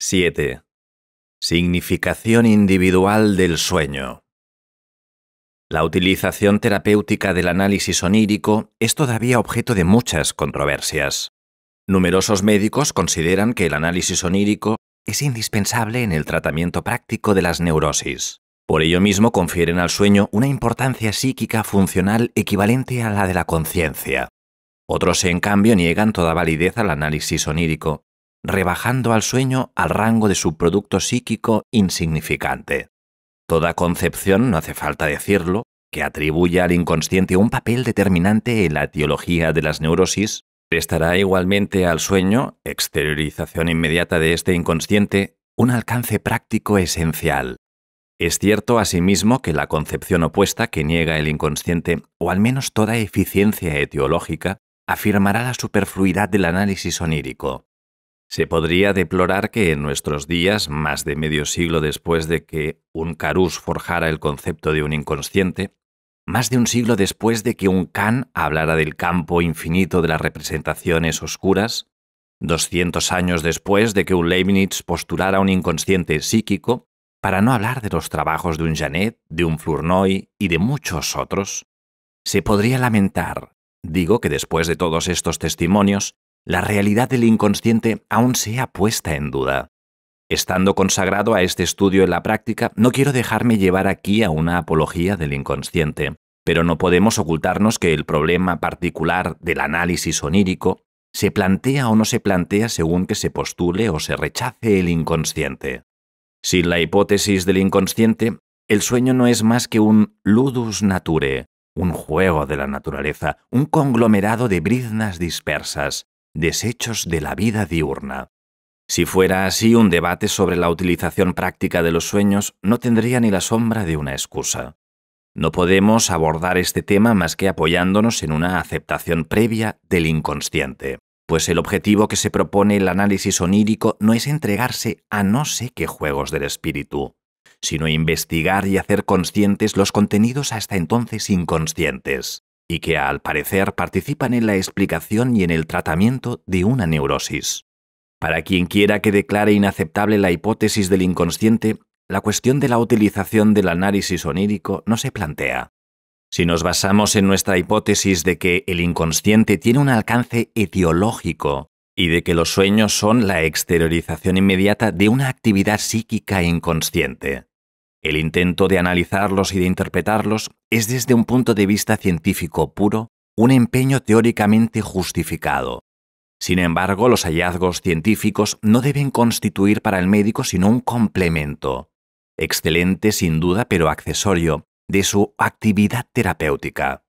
7. Significación individual del sueño. La utilización terapéutica del análisis onírico es todavía objeto de muchas controversias. Numerosos médicos consideran que el análisis onírico es indispensable en el tratamiento práctico de las neurosis. Por ello mismo confieren al sueño una importancia psíquica funcional equivalente a la de la conciencia. Otros, en cambio, niegan toda validez al análisis onírico rebajando al sueño al rango de su producto psíquico insignificante. Toda concepción, no hace falta decirlo, que atribuya al inconsciente un papel determinante en la etiología de las neurosis, prestará igualmente al sueño, exteriorización inmediata de este inconsciente, un alcance práctico esencial. Es cierto asimismo que la concepción opuesta que niega el inconsciente, o al menos toda eficiencia etiológica, afirmará la superfluidad del análisis onírico. Se podría deplorar que en nuestros días, más de medio siglo después de que un Carus forjara el concepto de un inconsciente, más de un siglo después de que un Kant hablara del campo infinito de las representaciones oscuras, doscientos años después de que un Leibniz postulara un inconsciente psíquico, para no hablar de los trabajos de un Janet, de un Flournoy y de muchos otros, se podría lamentar, digo que después de todos estos testimonios, la realidad del inconsciente aún sea puesta en duda. Estando consagrado a este estudio en la práctica, no quiero dejarme llevar aquí a una apología del inconsciente, pero no podemos ocultarnos que el problema particular del análisis onírico se plantea o no se plantea según que se postule o se rechace el inconsciente. Sin la hipótesis del inconsciente, el sueño no es más que un ludus nature, un juego de la naturaleza, un conglomerado de briznas dispersas, desechos de la vida diurna. Si fuera así, un debate sobre la utilización práctica de los sueños no tendría ni la sombra de una excusa. No podemos abordar este tema más que apoyándonos en una aceptación previa del inconsciente, pues el objetivo que se propone el análisis onírico no es entregarse a no sé qué juegos del espíritu, sino investigar y hacer conscientes los contenidos hasta entonces inconscientes y que al parecer participan en la explicación y en el tratamiento de una neurosis. Para quien quiera que declare inaceptable la hipótesis del inconsciente, la cuestión de la utilización del análisis onírico no se plantea. Si nos basamos en nuestra hipótesis de que el inconsciente tiene un alcance etiológico y de que los sueños son la exteriorización inmediata de una actividad psíquica inconsciente, el intento de analizarlos y de interpretarlos es desde un punto de vista científico puro un empeño teóricamente justificado. Sin embargo, los hallazgos científicos no deben constituir para el médico sino un complemento, excelente sin duda pero accesorio, de su actividad terapéutica.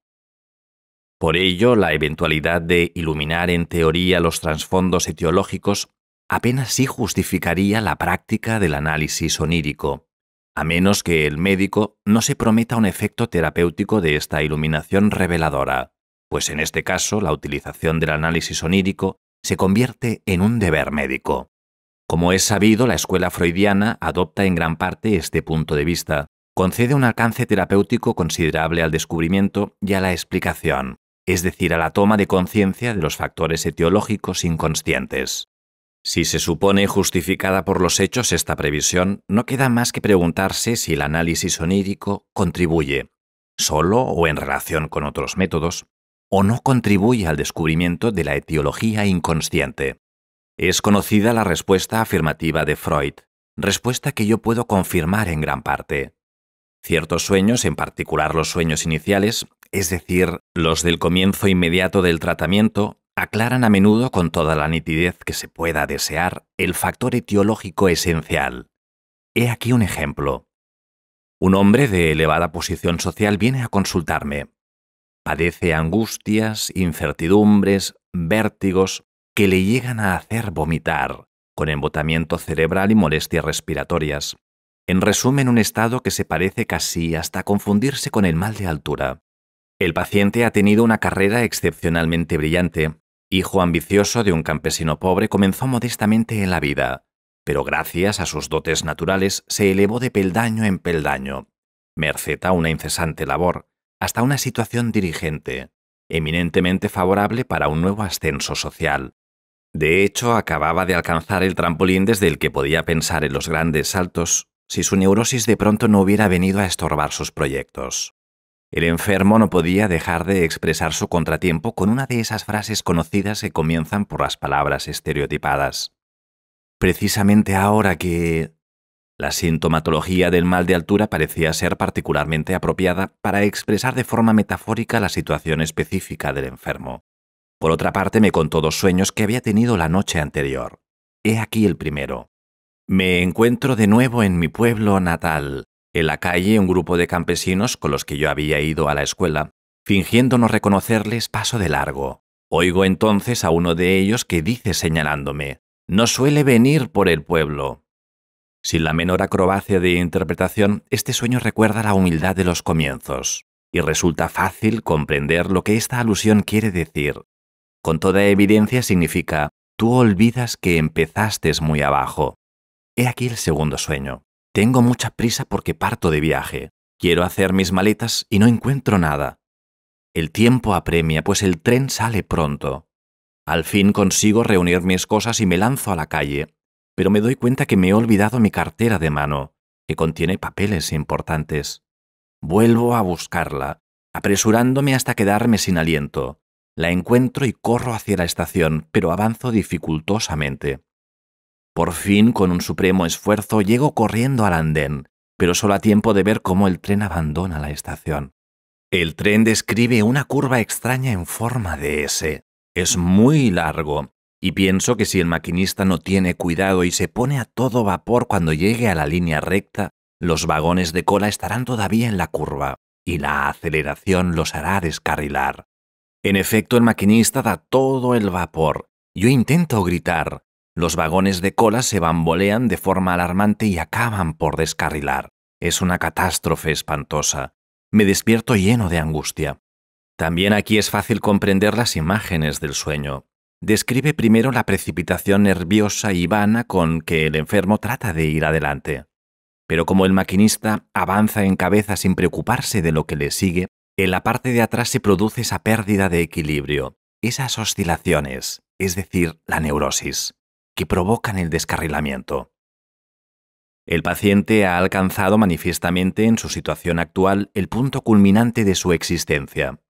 Por ello, la eventualidad de iluminar en teoría los trasfondos etiológicos apenas sí justificaría la práctica del análisis onírico, a menos que el médico no se prometa un efecto terapéutico de esta iluminación reveladora, pues en este caso la utilización del análisis onírico se convierte en un deber médico. Como es sabido, la escuela freudiana adopta en gran parte este punto de vista, concede un alcance terapéutico considerable al descubrimiento y a la explicación, es decir, a la toma de conciencia de los factores etiológicos inconscientes. Si se supone justificada por los hechos esta previsión, no queda más que preguntarse si el análisis onírico contribuye, solo o en relación con otros métodos, o no contribuye al descubrimiento de la etiología inconsciente. Es conocida la respuesta afirmativa de Freud, respuesta que yo puedo confirmar en gran parte. Ciertos sueños, en particular los sueños iniciales, es decir, los del comienzo inmediato del tratamiento, aclaran a menudo con toda la nitidez que se pueda desear el factor etiológico esencial. He aquí un ejemplo. Un hombre de elevada posición social viene a consultarme. Padece angustias, incertidumbres, vértigos que le llegan a hacer vomitar, con embotamiento cerebral y molestias respiratorias. En resumen, un estado que se parece casi hasta confundirse con el mal de altura. El paciente ha tenido una carrera excepcionalmente brillante, Hijo ambicioso de un campesino pobre, comenzó modestamente en la vida, pero gracias a sus dotes naturales se elevó de peldaño en peldaño, merced a una incesante labor, hasta una situación dirigente, eminentemente favorable para un nuevo ascenso social. De hecho, acababa de alcanzar el trampolín desde el que podía pensar en los grandes saltos, si su neurosis de pronto no hubiera venido a estorbar sus proyectos. El enfermo no podía dejar de expresar su contratiempo con una de esas frases conocidas que comienzan por las palabras estereotipadas. Precisamente ahora que... La sintomatología del mal de altura parecía ser particularmente apropiada para expresar de forma metafórica la situación específica del enfermo. Por otra parte, me contó dos sueños que había tenido la noche anterior. He aquí el primero. Me encuentro de nuevo en mi pueblo natal, en la calle un grupo de campesinos con los que yo había ido a la escuela, fingiendo no reconocerles, paso de largo. Oigo entonces a uno de ellos que dice señalándome, no suele venir por el pueblo. Sin la menor acrobacia de interpretación, este sueño recuerda la humildad de los comienzos, y resulta fácil comprender lo que esta alusión quiere decir. Con toda evidencia significa, tú olvidas que empezaste muy abajo. He aquí el segundo sueño. Tengo mucha prisa porque parto de viaje. Quiero hacer mis maletas y no encuentro nada. El tiempo apremia, pues el tren sale pronto. Al fin consigo reunir mis cosas y me lanzo a la calle, pero me doy cuenta que me he olvidado mi cartera de mano, que contiene papeles importantes. Vuelvo a buscarla, apresurándome hasta quedarme sin aliento. La encuentro y corro hacia la estación, pero avanzo dificultosamente. Por fin, con un supremo esfuerzo, llego corriendo al andén, pero solo a tiempo de ver cómo el tren abandona la estación. El tren describe una curva extraña en forma de S. Es muy largo, y pienso que si el maquinista no tiene cuidado y se pone a todo vapor cuando llegue a la línea recta, los vagones de cola estarán todavía en la curva, y la aceleración los hará descarrilar. En efecto, el maquinista da todo el vapor. Yo intento gritar, los vagones de cola se bambolean de forma alarmante y acaban por descarrilar. Es una catástrofe espantosa. Me despierto lleno de angustia. También aquí es fácil comprender las imágenes del sueño. Describe primero la precipitación nerviosa y vana con que el enfermo trata de ir adelante. Pero como el maquinista avanza en cabeza sin preocuparse de lo que le sigue, en la parte de atrás se produce esa pérdida de equilibrio, esas oscilaciones, es decir, la neurosis que provocan el descarrilamiento. El paciente ha alcanzado manifiestamente en su situación actual el punto culminante de su existencia.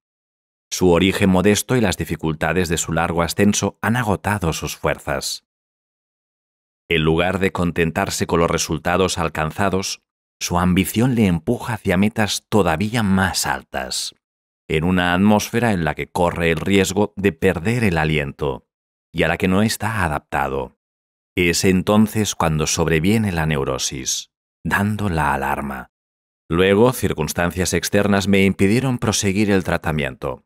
Su origen modesto y las dificultades de su largo ascenso han agotado sus fuerzas. En lugar de contentarse con los resultados alcanzados, su ambición le empuja hacia metas todavía más altas, en una atmósfera en la que corre el riesgo de perder el aliento y a la que no está adaptado. Es entonces cuando sobreviene la neurosis, dando la alarma. Luego, circunstancias externas me impidieron proseguir el tratamiento.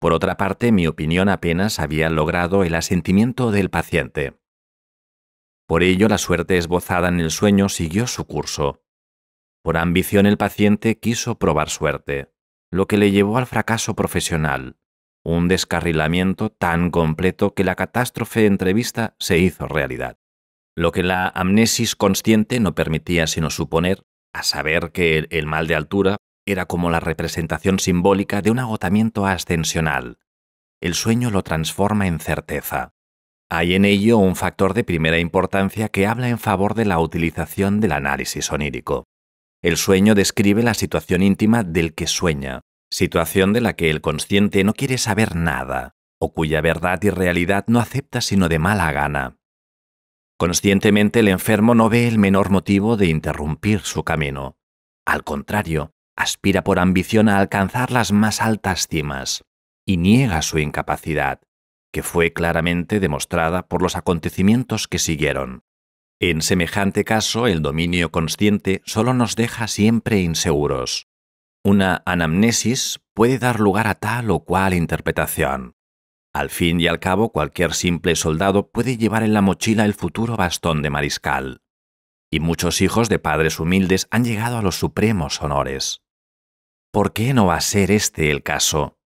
Por otra parte, mi opinión apenas había logrado el asentimiento del paciente. Por ello, la suerte esbozada en el sueño siguió su curso. Por ambición el paciente quiso probar suerte, lo que le llevó al fracaso profesional, un descarrilamiento tan completo que la catástrofe entrevista se hizo realidad. Lo que la amnesis consciente no permitía sino suponer, a saber que el mal de altura era como la representación simbólica de un agotamiento ascensional. El sueño lo transforma en certeza. Hay en ello un factor de primera importancia que habla en favor de la utilización del análisis onírico. El sueño describe la situación íntima del que sueña, situación de la que el consciente no quiere saber nada, o cuya verdad y realidad no acepta sino de mala gana. Conscientemente el enfermo no ve el menor motivo de interrumpir su camino. Al contrario, aspira por ambición a alcanzar las más altas cimas, y niega su incapacidad, que fue claramente demostrada por los acontecimientos que siguieron. En semejante caso, el dominio consciente solo nos deja siempre inseguros, una anamnesis puede dar lugar a tal o cual interpretación. Al fin y al cabo, cualquier simple soldado puede llevar en la mochila el futuro bastón de mariscal. Y muchos hijos de padres humildes han llegado a los supremos honores. ¿Por qué no va a ser este el caso?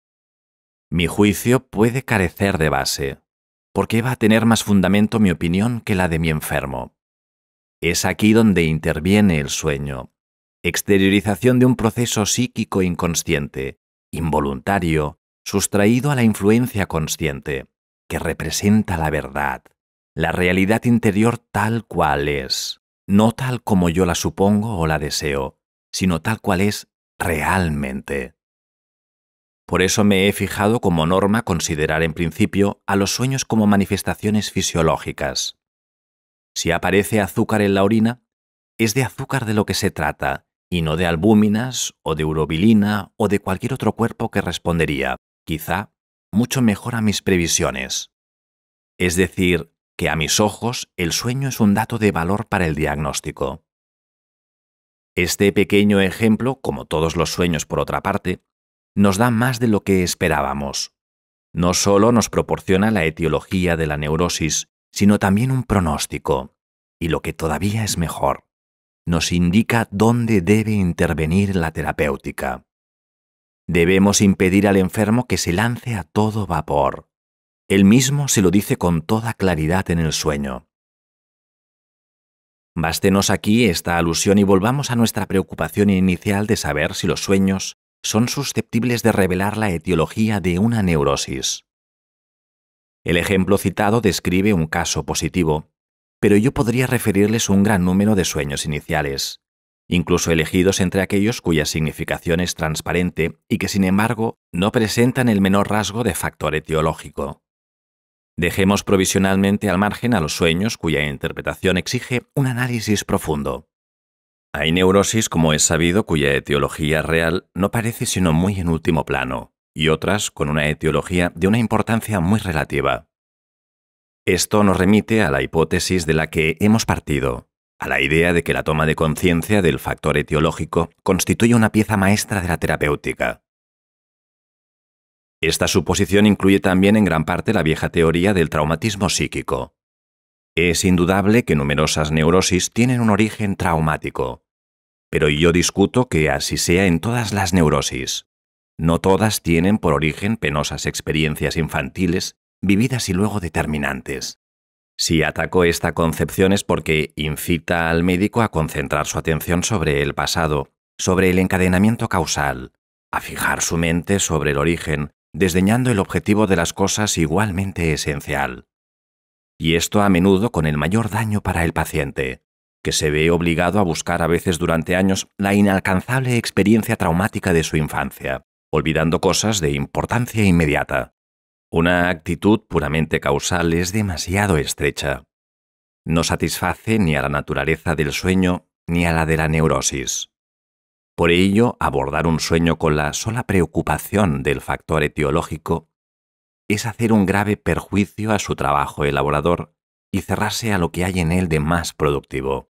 Mi juicio puede carecer de base, ¿Por qué va a tener más fundamento mi opinión que la de mi enfermo. Es aquí donde interviene el sueño, exteriorización de un proceso psíquico inconsciente, involuntario, sustraído a la influencia consciente, que representa la verdad, la realidad interior tal cual es, no tal como yo la supongo o la deseo, sino tal cual es realmente. Por eso me he fijado como norma considerar en principio a los sueños como manifestaciones fisiológicas. Si aparece azúcar en la orina, es de azúcar de lo que se trata, y no de albúminas o de urobilina o de cualquier otro cuerpo que respondería, quizá, mucho mejor a mis previsiones. Es decir, que a mis ojos el sueño es un dato de valor para el diagnóstico. Este pequeño ejemplo, como todos los sueños por otra parte, nos da más de lo que esperábamos. No solo nos proporciona la etiología de la neurosis, sino también un pronóstico, y lo que todavía es mejor nos indica dónde debe intervenir la terapéutica. Debemos impedir al enfermo que se lance a todo vapor. Él mismo se lo dice con toda claridad en el sueño. Bástenos aquí esta alusión y volvamos a nuestra preocupación inicial de saber si los sueños son susceptibles de revelar la etiología de una neurosis. El ejemplo citado describe un caso positivo, pero yo podría referirles un gran número de sueños iniciales, incluso elegidos entre aquellos cuya significación es transparente y que sin embargo no presentan el menor rasgo de factor etiológico. Dejemos provisionalmente al margen a los sueños cuya interpretación exige un análisis profundo. Hay neurosis, como es sabido, cuya etiología real no parece sino muy en último plano, y otras con una etiología de una importancia muy relativa. Esto nos remite a la hipótesis de la que hemos partido, a la idea de que la toma de conciencia del factor etiológico constituye una pieza maestra de la terapéutica. Esta suposición incluye también en gran parte la vieja teoría del traumatismo psíquico. Es indudable que numerosas neurosis tienen un origen traumático, pero yo discuto que así sea en todas las neurosis. No todas tienen por origen penosas experiencias infantiles vividas y luego determinantes. Si atacó esta concepción es porque incita al médico a concentrar su atención sobre el pasado, sobre el encadenamiento causal, a fijar su mente sobre el origen, desdeñando el objetivo de las cosas igualmente esencial. Y esto a menudo con el mayor daño para el paciente, que se ve obligado a buscar a veces durante años la inalcanzable experiencia traumática de su infancia, olvidando cosas de importancia inmediata. Una actitud puramente causal es demasiado estrecha. No satisface ni a la naturaleza del sueño ni a la de la neurosis. Por ello, abordar un sueño con la sola preocupación del factor etiológico es hacer un grave perjuicio a su trabajo elaborador y cerrarse a lo que hay en él de más productivo.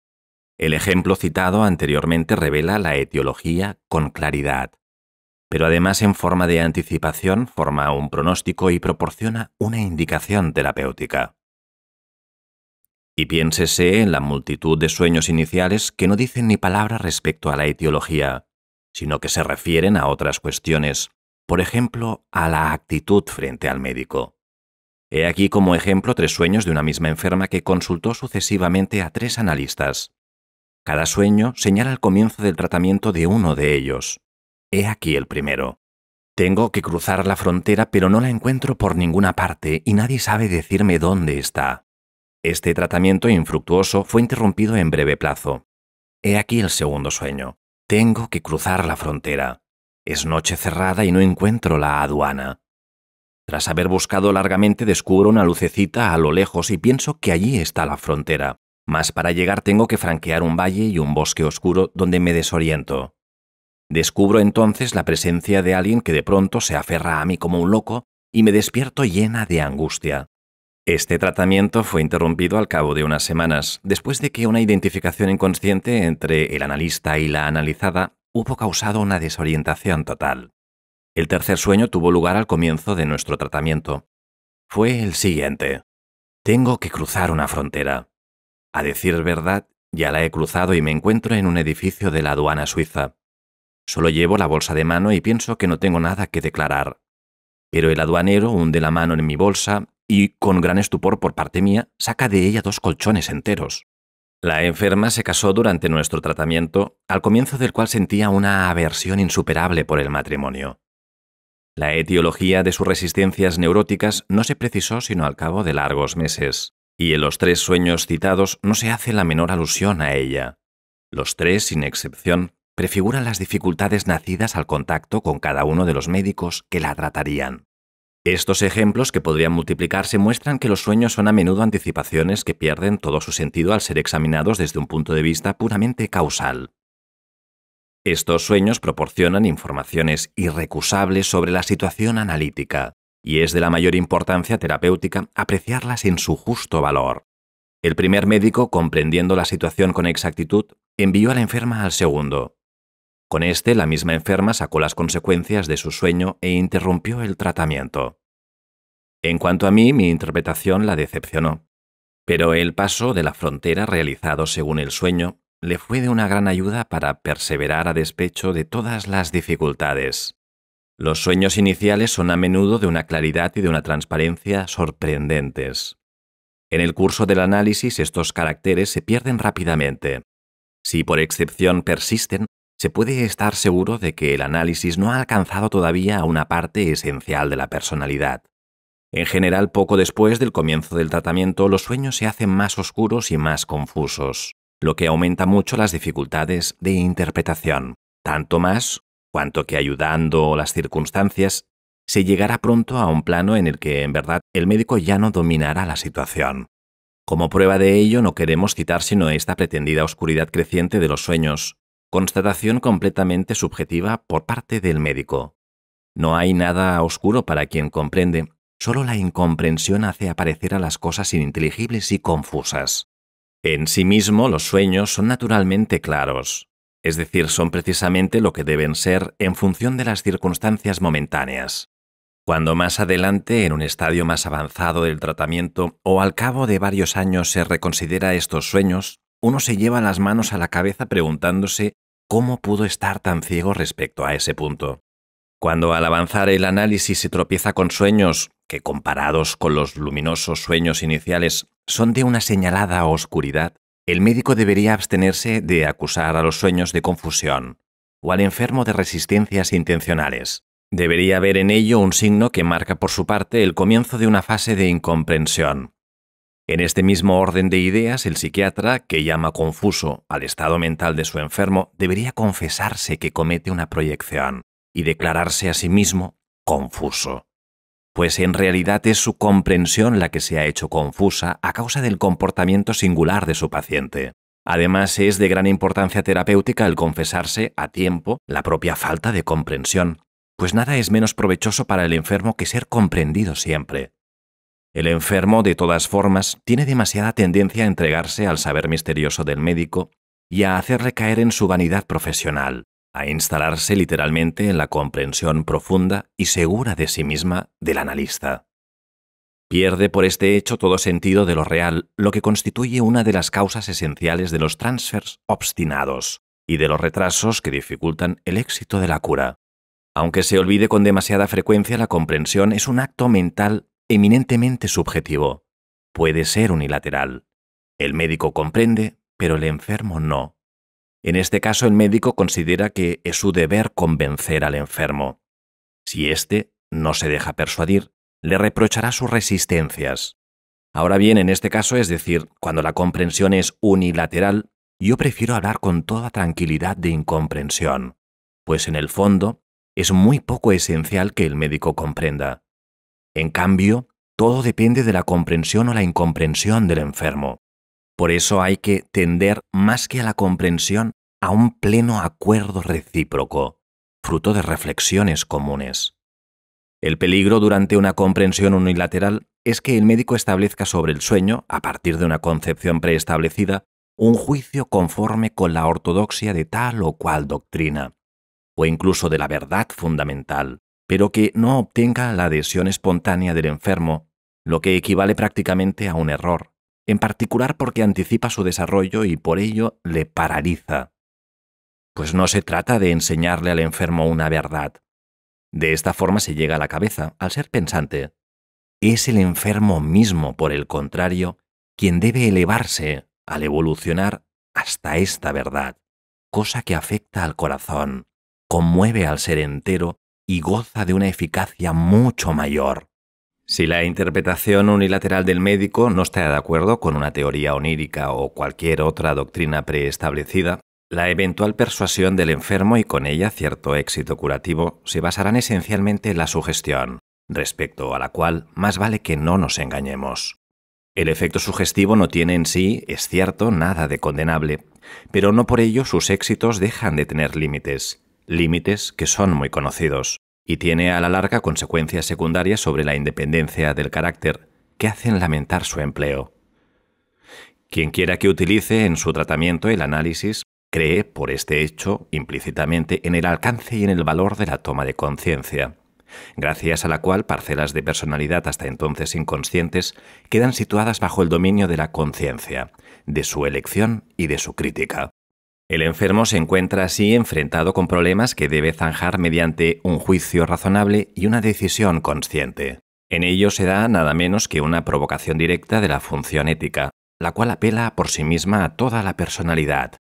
El ejemplo citado anteriormente revela la etiología con claridad pero además en forma de anticipación forma un pronóstico y proporciona una indicación terapéutica. Y piénsese en la multitud de sueños iniciales que no dicen ni palabra respecto a la etiología, sino que se refieren a otras cuestiones, por ejemplo, a la actitud frente al médico. He aquí como ejemplo tres sueños de una misma enferma que consultó sucesivamente a tres analistas. Cada sueño señala el comienzo del tratamiento de uno de ellos. He aquí el primero. Tengo que cruzar la frontera pero no la encuentro por ninguna parte y nadie sabe decirme dónde está. Este tratamiento infructuoso fue interrumpido en breve plazo. He aquí el segundo sueño. Tengo que cruzar la frontera. Es noche cerrada y no encuentro la aduana. Tras haber buscado largamente descubro una lucecita a lo lejos y pienso que allí está la frontera. Mas para llegar tengo que franquear un valle y un bosque oscuro donde me desoriento. Descubro entonces la presencia de alguien que de pronto se aferra a mí como un loco y me despierto llena de angustia. Este tratamiento fue interrumpido al cabo de unas semanas, después de que una identificación inconsciente entre el analista y la analizada hubo causado una desorientación total. El tercer sueño tuvo lugar al comienzo de nuestro tratamiento. Fue el siguiente. Tengo que cruzar una frontera. A decir verdad, ya la he cruzado y me encuentro en un edificio de la aduana suiza. Solo llevo la bolsa de mano y pienso que no tengo nada que declarar. Pero el aduanero hunde la mano en mi bolsa y, con gran estupor por parte mía, saca de ella dos colchones enteros. La enferma se casó durante nuestro tratamiento, al comienzo del cual sentía una aversión insuperable por el matrimonio. La etiología de sus resistencias neuróticas no se precisó sino al cabo de largos meses, y en los tres sueños citados no se hace la menor alusión a ella. Los tres, sin excepción, prefiguran las dificultades nacidas al contacto con cada uno de los médicos que la tratarían. Estos ejemplos, que podrían multiplicarse, muestran que los sueños son a menudo anticipaciones que pierden todo su sentido al ser examinados desde un punto de vista puramente causal. Estos sueños proporcionan informaciones irrecusables sobre la situación analítica, y es de la mayor importancia terapéutica apreciarlas en su justo valor. El primer médico, comprendiendo la situación con exactitud, envió a la enferma al segundo, con este, la misma enferma sacó las consecuencias de su sueño e interrumpió el tratamiento. En cuanto a mí, mi interpretación la decepcionó. Pero el paso de la frontera realizado según el sueño le fue de una gran ayuda para perseverar a despecho de todas las dificultades. Los sueños iniciales son a menudo de una claridad y de una transparencia sorprendentes. En el curso del análisis estos caracteres se pierden rápidamente. Si por excepción persisten, se puede estar seguro de que el análisis no ha alcanzado todavía a una parte esencial de la personalidad. En general, poco después del comienzo del tratamiento, los sueños se hacen más oscuros y más confusos, lo que aumenta mucho las dificultades de interpretación, tanto más cuanto que ayudando las circunstancias, se llegará pronto a un plano en el que en verdad el médico ya no dominará la situación. Como prueba de ello, no queremos citar sino esta pretendida oscuridad creciente de los sueños, Constatación completamente subjetiva por parte del médico. No hay nada oscuro para quien comprende, solo la incomprensión hace aparecer a las cosas ininteligibles y confusas. En sí mismo los sueños son naturalmente claros, es decir, son precisamente lo que deben ser en función de las circunstancias momentáneas. Cuando más adelante, en un estadio más avanzado del tratamiento o al cabo de varios años se reconsidera estos sueños, uno se lleva las manos a la cabeza preguntándose cómo pudo estar tan ciego respecto a ese punto. Cuando al avanzar el análisis se tropieza con sueños que comparados con los luminosos sueños iniciales son de una señalada oscuridad, el médico debería abstenerse de acusar a los sueños de confusión o al enfermo de resistencias intencionales. Debería haber en ello un signo que marca por su parte el comienzo de una fase de incomprensión, en este mismo orden de ideas, el psiquiatra, que llama confuso al estado mental de su enfermo, debería confesarse que comete una proyección y declararse a sí mismo confuso, pues en realidad es su comprensión la que se ha hecho confusa a causa del comportamiento singular de su paciente. Además, es de gran importancia terapéutica el confesarse a tiempo la propia falta de comprensión, pues nada es menos provechoso para el enfermo que ser comprendido siempre. El enfermo, de todas formas, tiene demasiada tendencia a entregarse al saber misterioso del médico y a hacerle caer en su vanidad profesional, a instalarse literalmente en la comprensión profunda y segura de sí misma del analista. Pierde por este hecho todo sentido de lo real, lo que constituye una de las causas esenciales de los transfers obstinados y de los retrasos que dificultan el éxito de la cura. Aunque se olvide con demasiada frecuencia, la comprensión es un acto mental eminentemente subjetivo. Puede ser unilateral. El médico comprende, pero el enfermo no. En este caso, el médico considera que es su deber convencer al enfermo. Si éste no se deja persuadir, le reprochará sus resistencias. Ahora bien, en este caso, es decir, cuando la comprensión es unilateral, yo prefiero hablar con toda tranquilidad de incomprensión, pues en el fondo es muy poco esencial que el médico comprenda. En cambio, todo depende de la comprensión o la incomprensión del enfermo. Por eso hay que tender más que a la comprensión a un pleno acuerdo recíproco, fruto de reflexiones comunes. El peligro durante una comprensión unilateral es que el médico establezca sobre el sueño, a partir de una concepción preestablecida, un juicio conforme con la ortodoxia de tal o cual doctrina, o incluso de la verdad fundamental, pero que no obtenga la adhesión espontánea del enfermo, lo que equivale prácticamente a un error, en particular porque anticipa su desarrollo y por ello le paraliza. Pues no se trata de enseñarle al enfermo una verdad. De esta forma se llega a la cabeza, al ser pensante. Es el enfermo mismo, por el contrario, quien debe elevarse al evolucionar hasta esta verdad, cosa que afecta al corazón, conmueve al ser entero y goza de una eficacia mucho mayor. Si la interpretación unilateral del médico no está de acuerdo con una teoría onírica o cualquier otra doctrina preestablecida, la eventual persuasión del enfermo y con ella cierto éxito curativo se basarán esencialmente en la sugestión, respecto a la cual más vale que no nos engañemos. El efecto sugestivo no tiene en sí, es cierto, nada de condenable, pero no por ello sus éxitos dejan de tener límites, límites que son muy conocidos, y tiene a la larga consecuencias secundarias sobre la independencia del carácter que hacen lamentar su empleo. Quien quiera que utilice en su tratamiento el análisis cree por este hecho implícitamente en el alcance y en el valor de la toma de conciencia, gracias a la cual parcelas de personalidad hasta entonces inconscientes quedan situadas bajo el dominio de la conciencia, de su elección y de su crítica. El enfermo se encuentra así enfrentado con problemas que debe zanjar mediante un juicio razonable y una decisión consciente. En ello se da nada menos que una provocación directa de la función ética, la cual apela por sí misma a toda la personalidad.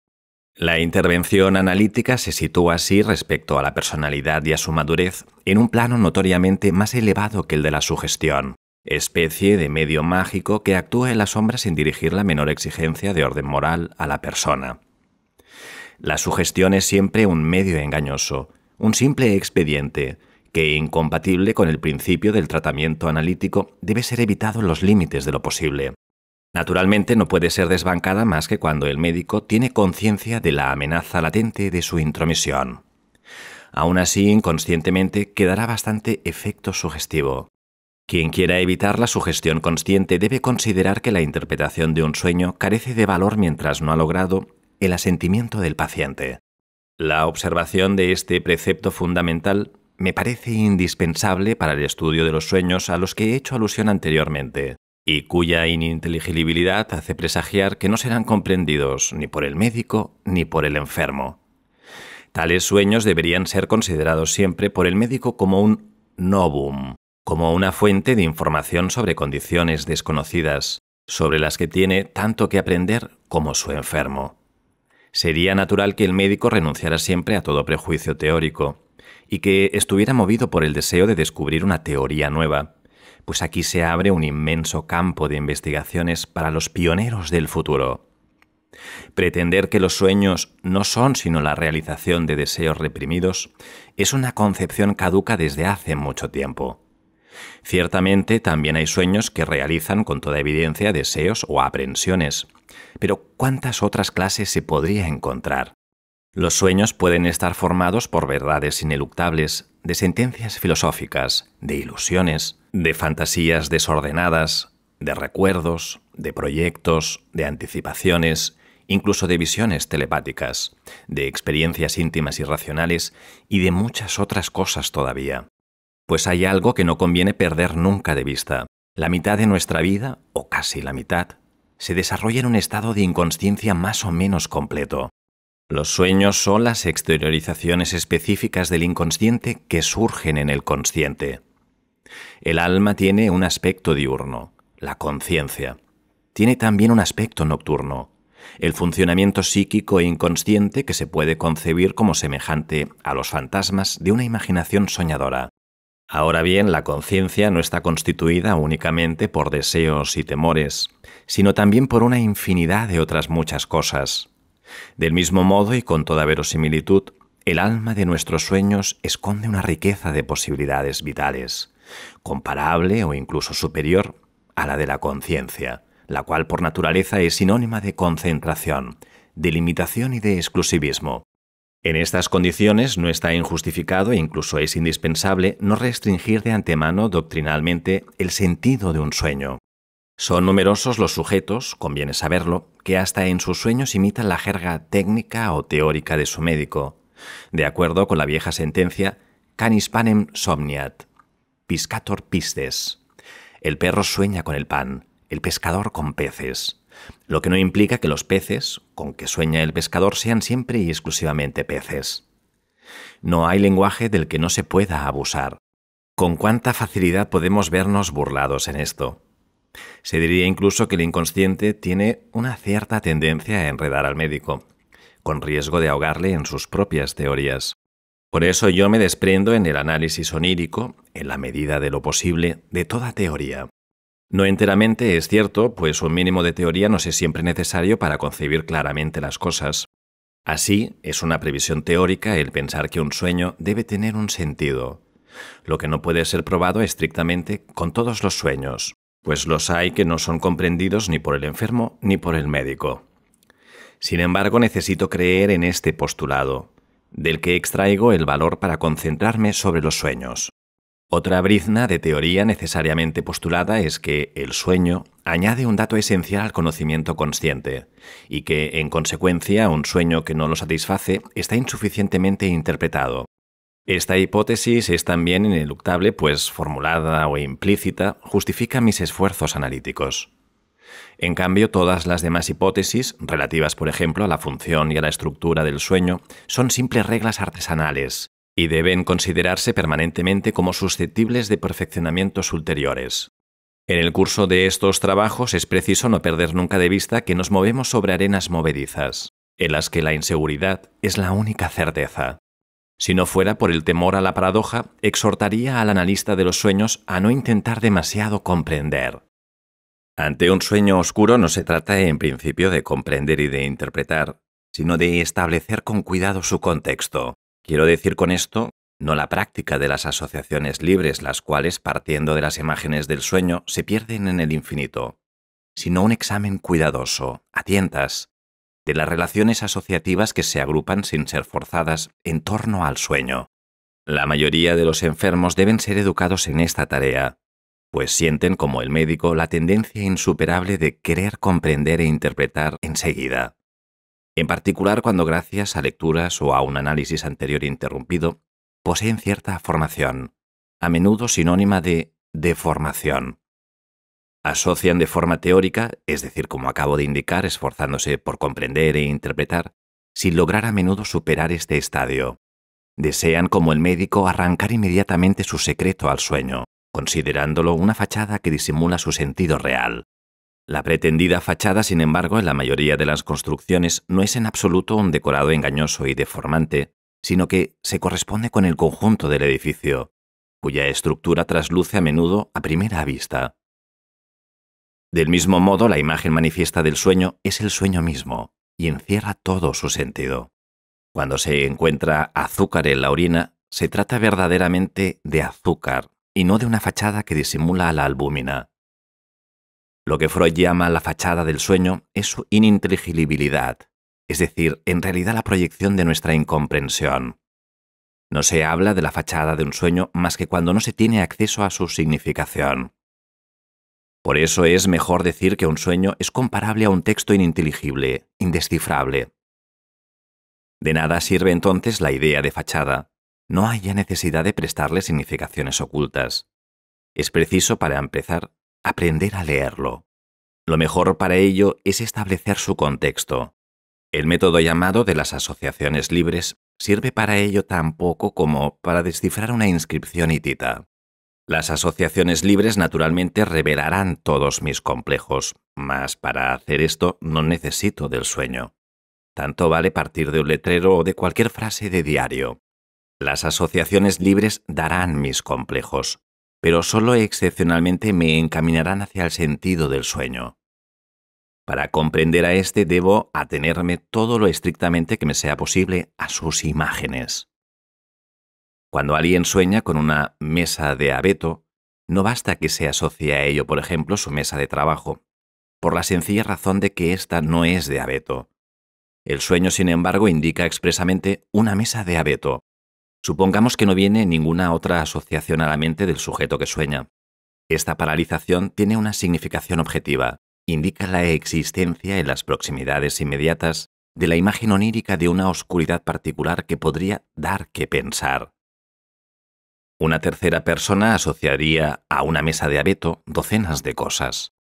La intervención analítica se sitúa así respecto a la personalidad y a su madurez en un plano notoriamente más elevado que el de la sugestión, especie de medio mágico que actúa en la sombra sin dirigir la menor exigencia de orden moral a la persona. La sugestión es siempre un medio engañoso, un simple expediente, que, incompatible con el principio del tratamiento analítico, debe ser evitado en los límites de lo posible. Naturalmente no puede ser desbancada más que cuando el médico tiene conciencia de la amenaza latente de su intromisión. Aún así, inconscientemente, quedará bastante efecto sugestivo. Quien quiera evitar la sugestión consciente debe considerar que la interpretación de un sueño carece de valor mientras no ha logrado el asentimiento del paciente. La observación de este precepto fundamental me parece indispensable para el estudio de los sueños a los que he hecho alusión anteriormente, y cuya ininteligibilidad hace presagiar que no serán comprendidos ni por el médico ni por el enfermo. Tales sueños deberían ser considerados siempre por el médico como un novum, como una fuente de información sobre condiciones desconocidas, sobre las que tiene tanto que aprender como su enfermo. Sería natural que el médico renunciara siempre a todo prejuicio teórico y que estuviera movido por el deseo de descubrir una teoría nueva, pues aquí se abre un inmenso campo de investigaciones para los pioneros del futuro. Pretender que los sueños no son sino la realización de deseos reprimidos es una concepción caduca desde hace mucho tiempo. Ciertamente también hay sueños que realizan con toda evidencia deseos o aprensiones. Pero ¿cuántas otras clases se podría encontrar? Los sueños pueden estar formados por verdades ineluctables, de sentencias filosóficas, de ilusiones, de fantasías desordenadas, de recuerdos, de proyectos, de anticipaciones, incluso de visiones telepáticas, de experiencias íntimas y racionales y de muchas otras cosas todavía pues hay algo que no conviene perder nunca de vista. La mitad de nuestra vida, o casi la mitad, se desarrolla en un estado de inconsciencia más o menos completo. Los sueños son las exteriorizaciones específicas del inconsciente que surgen en el consciente. El alma tiene un aspecto diurno, la conciencia. Tiene también un aspecto nocturno, el funcionamiento psíquico e inconsciente que se puede concebir como semejante a los fantasmas de una imaginación soñadora. Ahora bien, la conciencia no está constituida únicamente por deseos y temores, sino también por una infinidad de otras muchas cosas. Del mismo modo y con toda verosimilitud, el alma de nuestros sueños esconde una riqueza de posibilidades vitales, comparable o incluso superior a la de la conciencia, la cual por naturaleza es sinónima de concentración, de limitación y de exclusivismo. En estas condiciones no está injustificado e incluso es indispensable no restringir de antemano doctrinalmente el sentido de un sueño. Son numerosos los sujetos, conviene saberlo, que hasta en sus sueños imitan la jerga técnica o teórica de su médico, de acuerdo con la vieja sentencia Canis panem somniat, piscator pistes. El perro sueña con el pan, el pescador con peces lo que no implica que los peces con que sueña el pescador sean siempre y exclusivamente peces. No hay lenguaje del que no se pueda abusar. Con cuánta facilidad podemos vernos burlados en esto. Se diría incluso que el inconsciente tiene una cierta tendencia a enredar al médico, con riesgo de ahogarle en sus propias teorías. Por eso yo me desprendo en el análisis onírico, en la medida de lo posible, de toda teoría, no enteramente es cierto, pues un mínimo de teoría no es siempre necesario para concebir claramente las cosas. Así, es una previsión teórica el pensar que un sueño debe tener un sentido, lo que no puede ser probado estrictamente con todos los sueños, pues los hay que no son comprendidos ni por el enfermo ni por el médico. Sin embargo, necesito creer en este postulado, del que extraigo el valor para concentrarme sobre los sueños. Otra brizna de teoría necesariamente postulada es que el sueño añade un dato esencial al conocimiento consciente y que, en consecuencia, un sueño que no lo satisface está insuficientemente interpretado. Esta hipótesis es también ineluctable, pues formulada o implícita, justifica mis esfuerzos analíticos. En cambio, todas las demás hipótesis, relativas por ejemplo a la función y a la estructura del sueño, son simples reglas artesanales, y deben considerarse permanentemente como susceptibles de perfeccionamientos ulteriores. En el curso de estos trabajos es preciso no perder nunca de vista que nos movemos sobre arenas movedizas, en las que la inseguridad es la única certeza. Si no fuera por el temor a la paradoja, exhortaría al analista de los sueños a no intentar demasiado comprender. Ante un sueño oscuro no se trata en principio de comprender y de interpretar, sino de establecer con cuidado su contexto, Quiero decir con esto no la práctica de las asociaciones libres, las cuales, partiendo de las imágenes del sueño, se pierden en el infinito, sino un examen cuidadoso, a tientas, de las relaciones asociativas que se agrupan sin ser forzadas en torno al sueño. La mayoría de los enfermos deben ser educados en esta tarea, pues sienten como el médico la tendencia insuperable de querer comprender e interpretar enseguida en particular cuando gracias a lecturas o a un análisis anterior interrumpido poseen cierta formación, a menudo sinónima de deformación. Asocian de forma teórica, es decir, como acabo de indicar, esforzándose por comprender e interpretar, sin lograr a menudo superar este estadio. Desean, como el médico, arrancar inmediatamente su secreto al sueño, considerándolo una fachada que disimula su sentido real. La pretendida fachada, sin embargo, en la mayoría de las construcciones no es en absoluto un decorado engañoso y deformante, sino que se corresponde con el conjunto del edificio, cuya estructura trasluce a menudo a primera vista. Del mismo modo, la imagen manifiesta del sueño es el sueño mismo, y encierra todo su sentido. Cuando se encuentra azúcar en la orina, se trata verdaderamente de azúcar, y no de una fachada que disimula la albúmina. Lo que Freud llama la fachada del sueño es su ininteligibilidad, es decir, en realidad la proyección de nuestra incomprensión. No se habla de la fachada de un sueño más que cuando no se tiene acceso a su significación. Por eso es mejor decir que un sueño es comparable a un texto ininteligible, indescifrable. De nada sirve entonces la idea de fachada. No haya necesidad de prestarle significaciones ocultas. Es preciso, para empezar, aprender a leerlo. Lo mejor para ello es establecer su contexto. El método llamado de las asociaciones libres sirve para ello tan poco como para descifrar una inscripción hitita. Las asociaciones libres naturalmente revelarán todos mis complejos, mas para hacer esto no necesito del sueño. Tanto vale partir de un letrero o de cualquier frase de diario. Las asociaciones libres darán mis complejos, pero solo excepcionalmente me encaminarán hacia el sentido del sueño. Para comprender a este debo atenerme todo lo estrictamente que me sea posible a sus imágenes. Cuando alguien sueña con una mesa de abeto, no basta que se asocie a ello, por ejemplo, su mesa de trabajo, por la sencilla razón de que ésta no es de abeto. El sueño, sin embargo, indica expresamente una mesa de abeto, Supongamos que no viene ninguna otra asociación a la mente del sujeto que sueña. Esta paralización tiene una significación objetiva, indica la existencia en las proximidades inmediatas de la imagen onírica de una oscuridad particular que podría dar que pensar. Una tercera persona asociaría a una mesa de abeto docenas de cosas.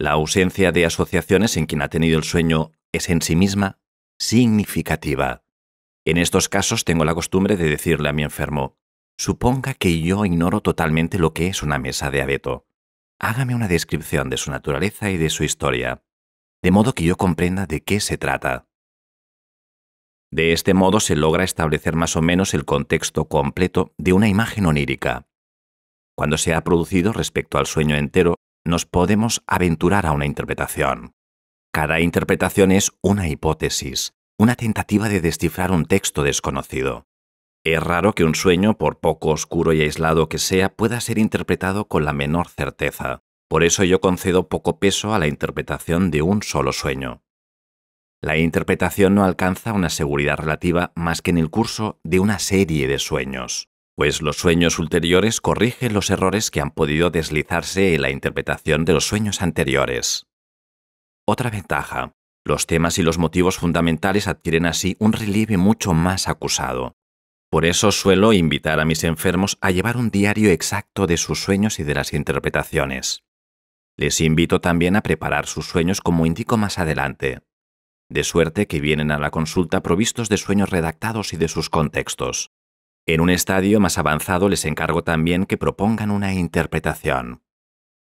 La ausencia de asociaciones en quien ha tenido el sueño es en sí misma significativa. En estos casos tengo la costumbre de decirle a mi enfermo, suponga que yo ignoro totalmente lo que es una mesa de abeto. Hágame una descripción de su naturaleza y de su historia, de modo que yo comprenda de qué se trata. De este modo se logra establecer más o menos el contexto completo de una imagen onírica. Cuando se ha producido respecto al sueño entero, nos podemos aventurar a una interpretación. Cada interpretación es una hipótesis, una tentativa de descifrar un texto desconocido. Es raro que un sueño, por poco oscuro y aislado que sea, pueda ser interpretado con la menor certeza. Por eso yo concedo poco peso a la interpretación de un solo sueño. La interpretación no alcanza una seguridad relativa más que en el curso de una serie de sueños, pues los sueños ulteriores corrigen los errores que han podido deslizarse en la interpretación de los sueños anteriores. Otra ventaja, los temas y los motivos fundamentales adquieren así un relieve mucho más acusado. Por eso suelo invitar a mis enfermos a llevar un diario exacto de sus sueños y de las interpretaciones. Les invito también a preparar sus sueños como indico más adelante, de suerte que vienen a la consulta provistos de sueños redactados y de sus contextos. En un estadio más avanzado les encargo también que propongan una interpretación.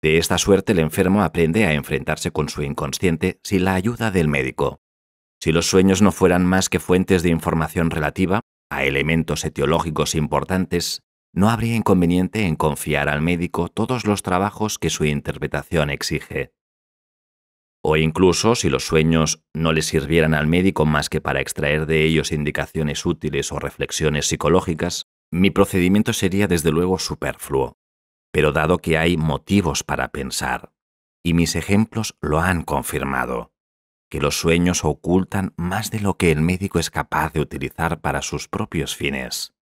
De esta suerte el enfermo aprende a enfrentarse con su inconsciente sin la ayuda del médico. Si los sueños no fueran más que fuentes de información relativa a elementos etiológicos importantes, no habría inconveniente en confiar al médico todos los trabajos que su interpretación exige. O incluso si los sueños no le sirvieran al médico más que para extraer de ellos indicaciones útiles o reflexiones psicológicas, mi procedimiento sería desde luego superfluo pero dado que hay motivos para pensar, y mis ejemplos lo han confirmado, que los sueños ocultan más de lo que el médico es capaz de utilizar para sus propios fines.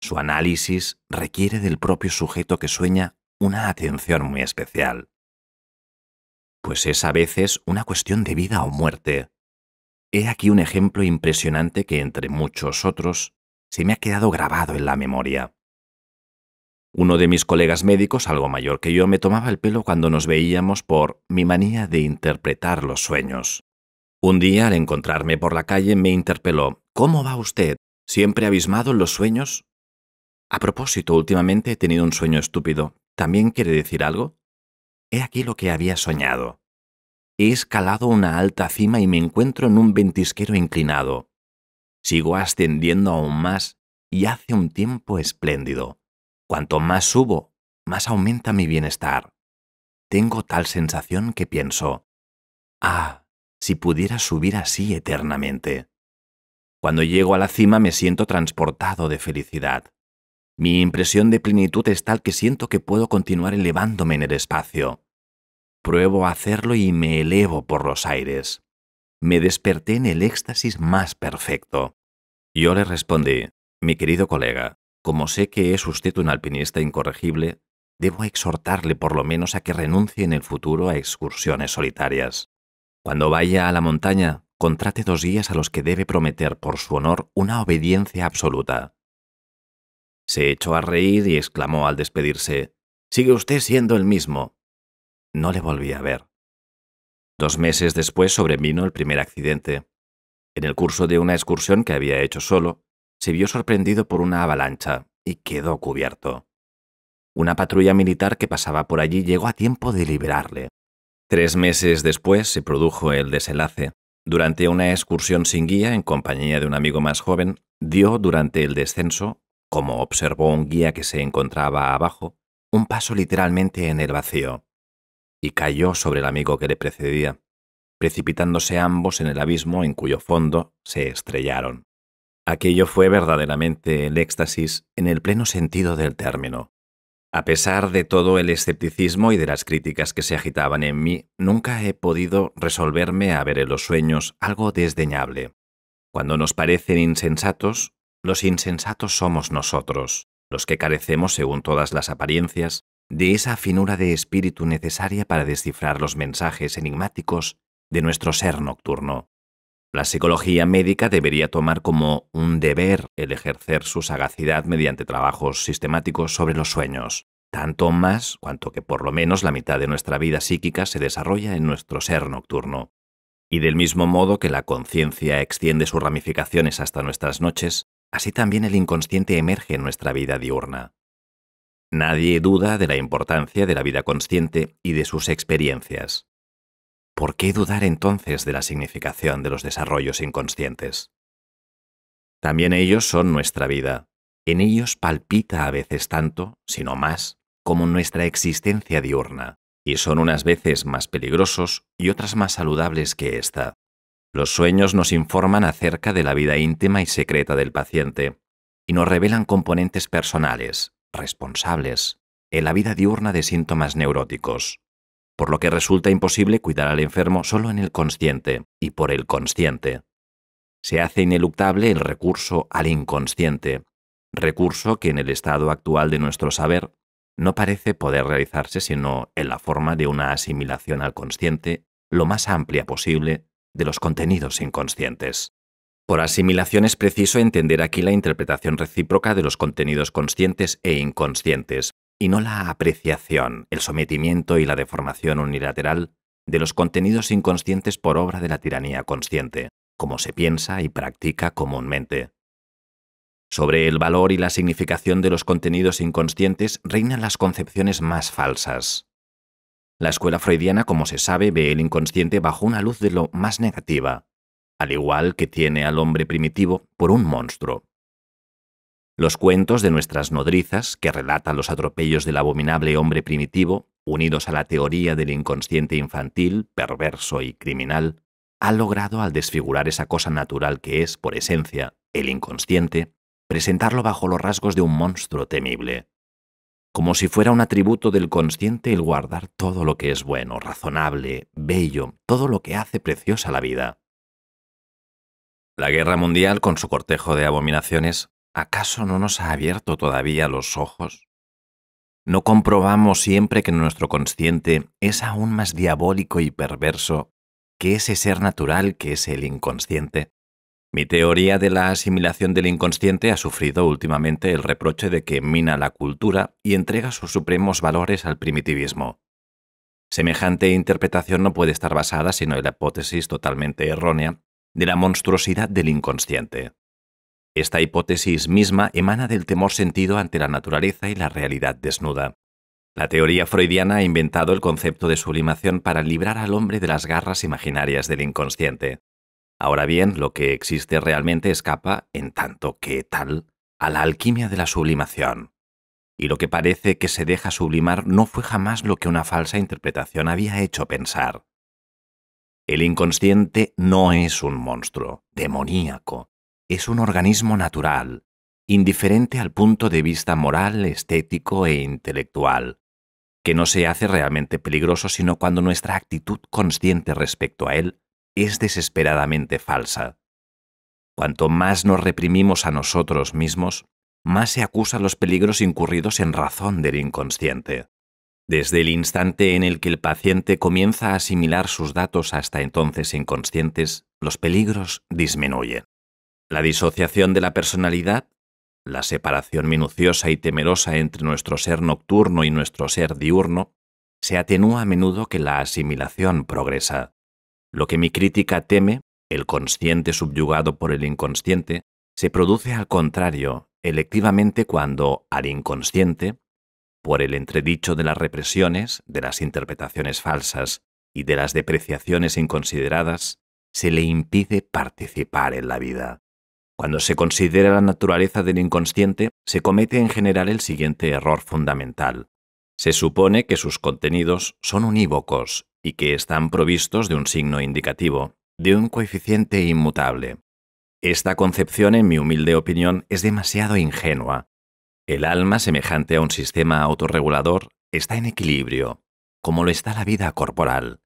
Su análisis requiere del propio sujeto que sueña una atención muy especial, pues es a veces una cuestión de vida o muerte. He aquí un ejemplo impresionante que entre muchos otros se me ha quedado grabado en la memoria. Uno de mis colegas médicos, algo mayor que yo, me tomaba el pelo cuando nos veíamos por mi manía de interpretar los sueños. Un día, al encontrarme por la calle, me interpeló, ¿Cómo va usted? ¿Siempre abismado en los sueños? A propósito, últimamente he tenido un sueño estúpido. ¿También quiere decir algo? He aquí lo que había soñado. He escalado una alta cima y me encuentro en un ventisquero inclinado. Sigo ascendiendo aún más y hace un tiempo espléndido. Cuanto más subo, más aumenta mi bienestar. Tengo tal sensación que pienso, ah, si pudiera subir así eternamente. Cuando llego a la cima me siento transportado de felicidad. Mi impresión de plenitud es tal que siento que puedo continuar elevándome en el espacio. Pruebo a hacerlo y me elevo por los aires. Me desperté en el éxtasis más perfecto. Yo le respondí, mi querido colega, como sé que es usted un alpinista incorregible, debo exhortarle por lo menos a que renuncie en el futuro a excursiones solitarias. Cuando vaya a la montaña, contrate dos guías a los que debe prometer por su honor una obediencia absoluta. Se echó a reír y exclamó al despedirse, Sigue usted siendo el mismo. No le volví a ver. Dos meses después sobrevino el primer accidente. En el curso de una excursión que había hecho solo, se vio sorprendido por una avalancha y quedó cubierto. Una patrulla militar que pasaba por allí llegó a tiempo de liberarle. Tres meses después se produjo el desenlace. Durante una excursión sin guía en compañía de un amigo más joven, dio durante el descenso, como observó un guía que se encontraba abajo, un paso literalmente en el vacío, y cayó sobre el amigo que le precedía, precipitándose ambos en el abismo en cuyo fondo se estrellaron. Aquello fue verdaderamente el éxtasis en el pleno sentido del término. A pesar de todo el escepticismo y de las críticas que se agitaban en mí, nunca he podido resolverme a ver en los sueños algo desdeñable. Cuando nos parecen insensatos, los insensatos somos nosotros, los que carecemos, según todas las apariencias, de esa finura de espíritu necesaria para descifrar los mensajes enigmáticos de nuestro ser nocturno. La psicología médica debería tomar como un deber el ejercer su sagacidad mediante trabajos sistemáticos sobre los sueños, tanto más cuanto que por lo menos la mitad de nuestra vida psíquica se desarrolla en nuestro ser nocturno. Y del mismo modo que la conciencia extiende sus ramificaciones hasta nuestras noches, así también el inconsciente emerge en nuestra vida diurna. Nadie duda de la importancia de la vida consciente y de sus experiencias. ¿por qué dudar entonces de la significación de los desarrollos inconscientes? También ellos son nuestra vida. En ellos palpita a veces tanto, si no más, como nuestra existencia diurna, y son unas veces más peligrosos y otras más saludables que esta. Los sueños nos informan acerca de la vida íntima y secreta del paciente, y nos revelan componentes personales, responsables, en la vida diurna de síntomas neuróticos, por lo que resulta imposible cuidar al enfermo solo en el consciente y por el consciente. Se hace ineluctable el recurso al inconsciente, recurso que en el estado actual de nuestro saber no parece poder realizarse sino en la forma de una asimilación al consciente lo más amplia posible de los contenidos inconscientes. Por asimilación es preciso entender aquí la interpretación recíproca de los contenidos conscientes e inconscientes, y no la apreciación, el sometimiento y la deformación unilateral de los contenidos inconscientes por obra de la tiranía consciente, como se piensa y practica comúnmente. Sobre el valor y la significación de los contenidos inconscientes reinan las concepciones más falsas. La escuela freudiana, como se sabe, ve el inconsciente bajo una luz de lo más negativa, al igual que tiene al hombre primitivo por un monstruo. Los cuentos de nuestras nodrizas, que relatan los atropellos del abominable hombre primitivo, unidos a la teoría del inconsciente infantil, perverso y criminal, ha logrado, al desfigurar esa cosa natural que es, por esencia, el inconsciente, presentarlo bajo los rasgos de un monstruo temible. Como si fuera un atributo del consciente el guardar todo lo que es bueno, razonable, bello, todo lo que hace preciosa la vida. La guerra mundial, con su cortejo de abominaciones, ¿Acaso no nos ha abierto todavía los ojos? ¿No comprobamos siempre que nuestro consciente es aún más diabólico y perverso que ese ser natural que es el inconsciente? Mi teoría de la asimilación del inconsciente ha sufrido últimamente el reproche de que mina la cultura y entrega sus supremos valores al primitivismo. Semejante interpretación no puede estar basada sino en la hipótesis totalmente errónea de la monstruosidad del inconsciente. Esta hipótesis misma emana del temor sentido ante la naturaleza y la realidad desnuda. La teoría freudiana ha inventado el concepto de sublimación para librar al hombre de las garras imaginarias del inconsciente. Ahora bien, lo que existe realmente escapa, en tanto que tal, a la alquimia de la sublimación. Y lo que parece que se deja sublimar no fue jamás lo que una falsa interpretación había hecho pensar. El inconsciente no es un monstruo, demoníaco, es un organismo natural, indiferente al punto de vista moral, estético e intelectual, que no se hace realmente peligroso sino cuando nuestra actitud consciente respecto a él es desesperadamente falsa. Cuanto más nos reprimimos a nosotros mismos, más se acusan los peligros incurridos en razón del inconsciente. Desde el instante en el que el paciente comienza a asimilar sus datos hasta entonces inconscientes, los peligros disminuyen. La disociación de la personalidad, la separación minuciosa y temerosa entre nuestro ser nocturno y nuestro ser diurno, se atenúa a menudo que la asimilación progresa. Lo que mi crítica teme, el consciente subyugado por el inconsciente, se produce al contrario, electivamente cuando al inconsciente, por el entredicho de las represiones, de las interpretaciones falsas y de las depreciaciones inconsideradas, se le impide participar en la vida. Cuando se considera la naturaleza del inconsciente, se comete en general el siguiente error fundamental. Se supone que sus contenidos son unívocos y que están provistos de un signo indicativo, de un coeficiente inmutable. Esta concepción, en mi humilde opinión, es demasiado ingenua. El alma, semejante a un sistema autorregulador, está en equilibrio, como lo está la vida corporal.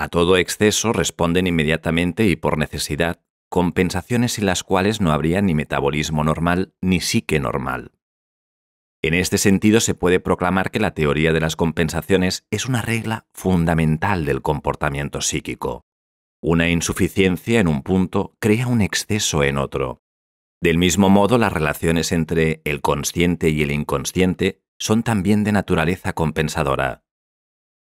A todo exceso responden inmediatamente y por necesidad compensaciones en las cuales no habría ni metabolismo normal ni psique normal. En este sentido se puede proclamar que la teoría de las compensaciones es una regla fundamental del comportamiento psíquico. Una insuficiencia en un punto crea un exceso en otro. Del mismo modo, las relaciones entre el consciente y el inconsciente son también de naturaleza compensadora.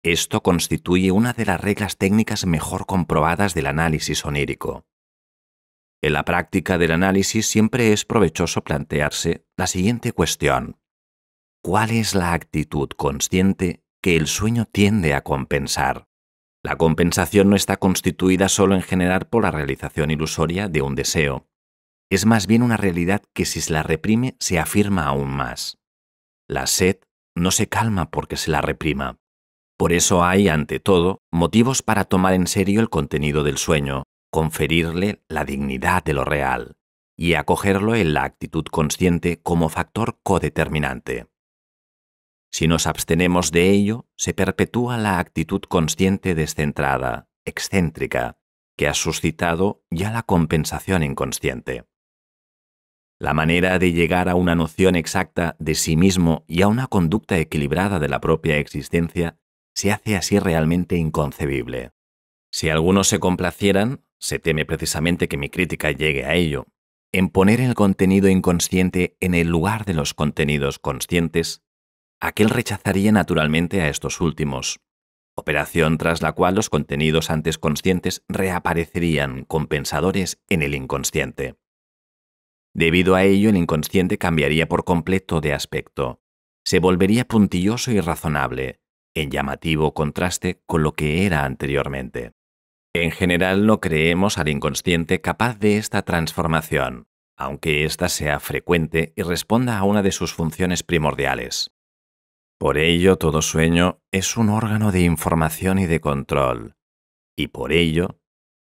Esto constituye una de las reglas técnicas mejor comprobadas del análisis onírico. En la práctica del análisis siempre es provechoso plantearse la siguiente cuestión. ¿Cuál es la actitud consciente que el sueño tiende a compensar? La compensación no está constituida solo en generar por la realización ilusoria de un deseo. Es más bien una realidad que si se la reprime se afirma aún más. La sed no se calma porque se la reprima. Por eso hay, ante todo, motivos para tomar en serio el contenido del sueño, conferirle la dignidad de lo real y acogerlo en la actitud consciente como factor codeterminante. Si nos abstenemos de ello, se perpetúa la actitud consciente descentrada, excéntrica, que ha suscitado ya la compensación inconsciente. La manera de llegar a una noción exacta de sí mismo y a una conducta equilibrada de la propia existencia se hace así realmente inconcebible. Si algunos se complacieran, se teme precisamente que mi crítica llegue a ello, en poner el contenido inconsciente en el lugar de los contenidos conscientes, aquel rechazaría naturalmente a estos últimos, operación tras la cual los contenidos antes conscientes reaparecerían compensadores en el inconsciente. Debido a ello, el inconsciente cambiaría por completo de aspecto, se volvería puntilloso y razonable, en llamativo contraste con lo que era anteriormente. En general no creemos al inconsciente capaz de esta transformación, aunque ésta sea frecuente y responda a una de sus funciones primordiales. Por ello todo sueño es un órgano de información y de control, y por ello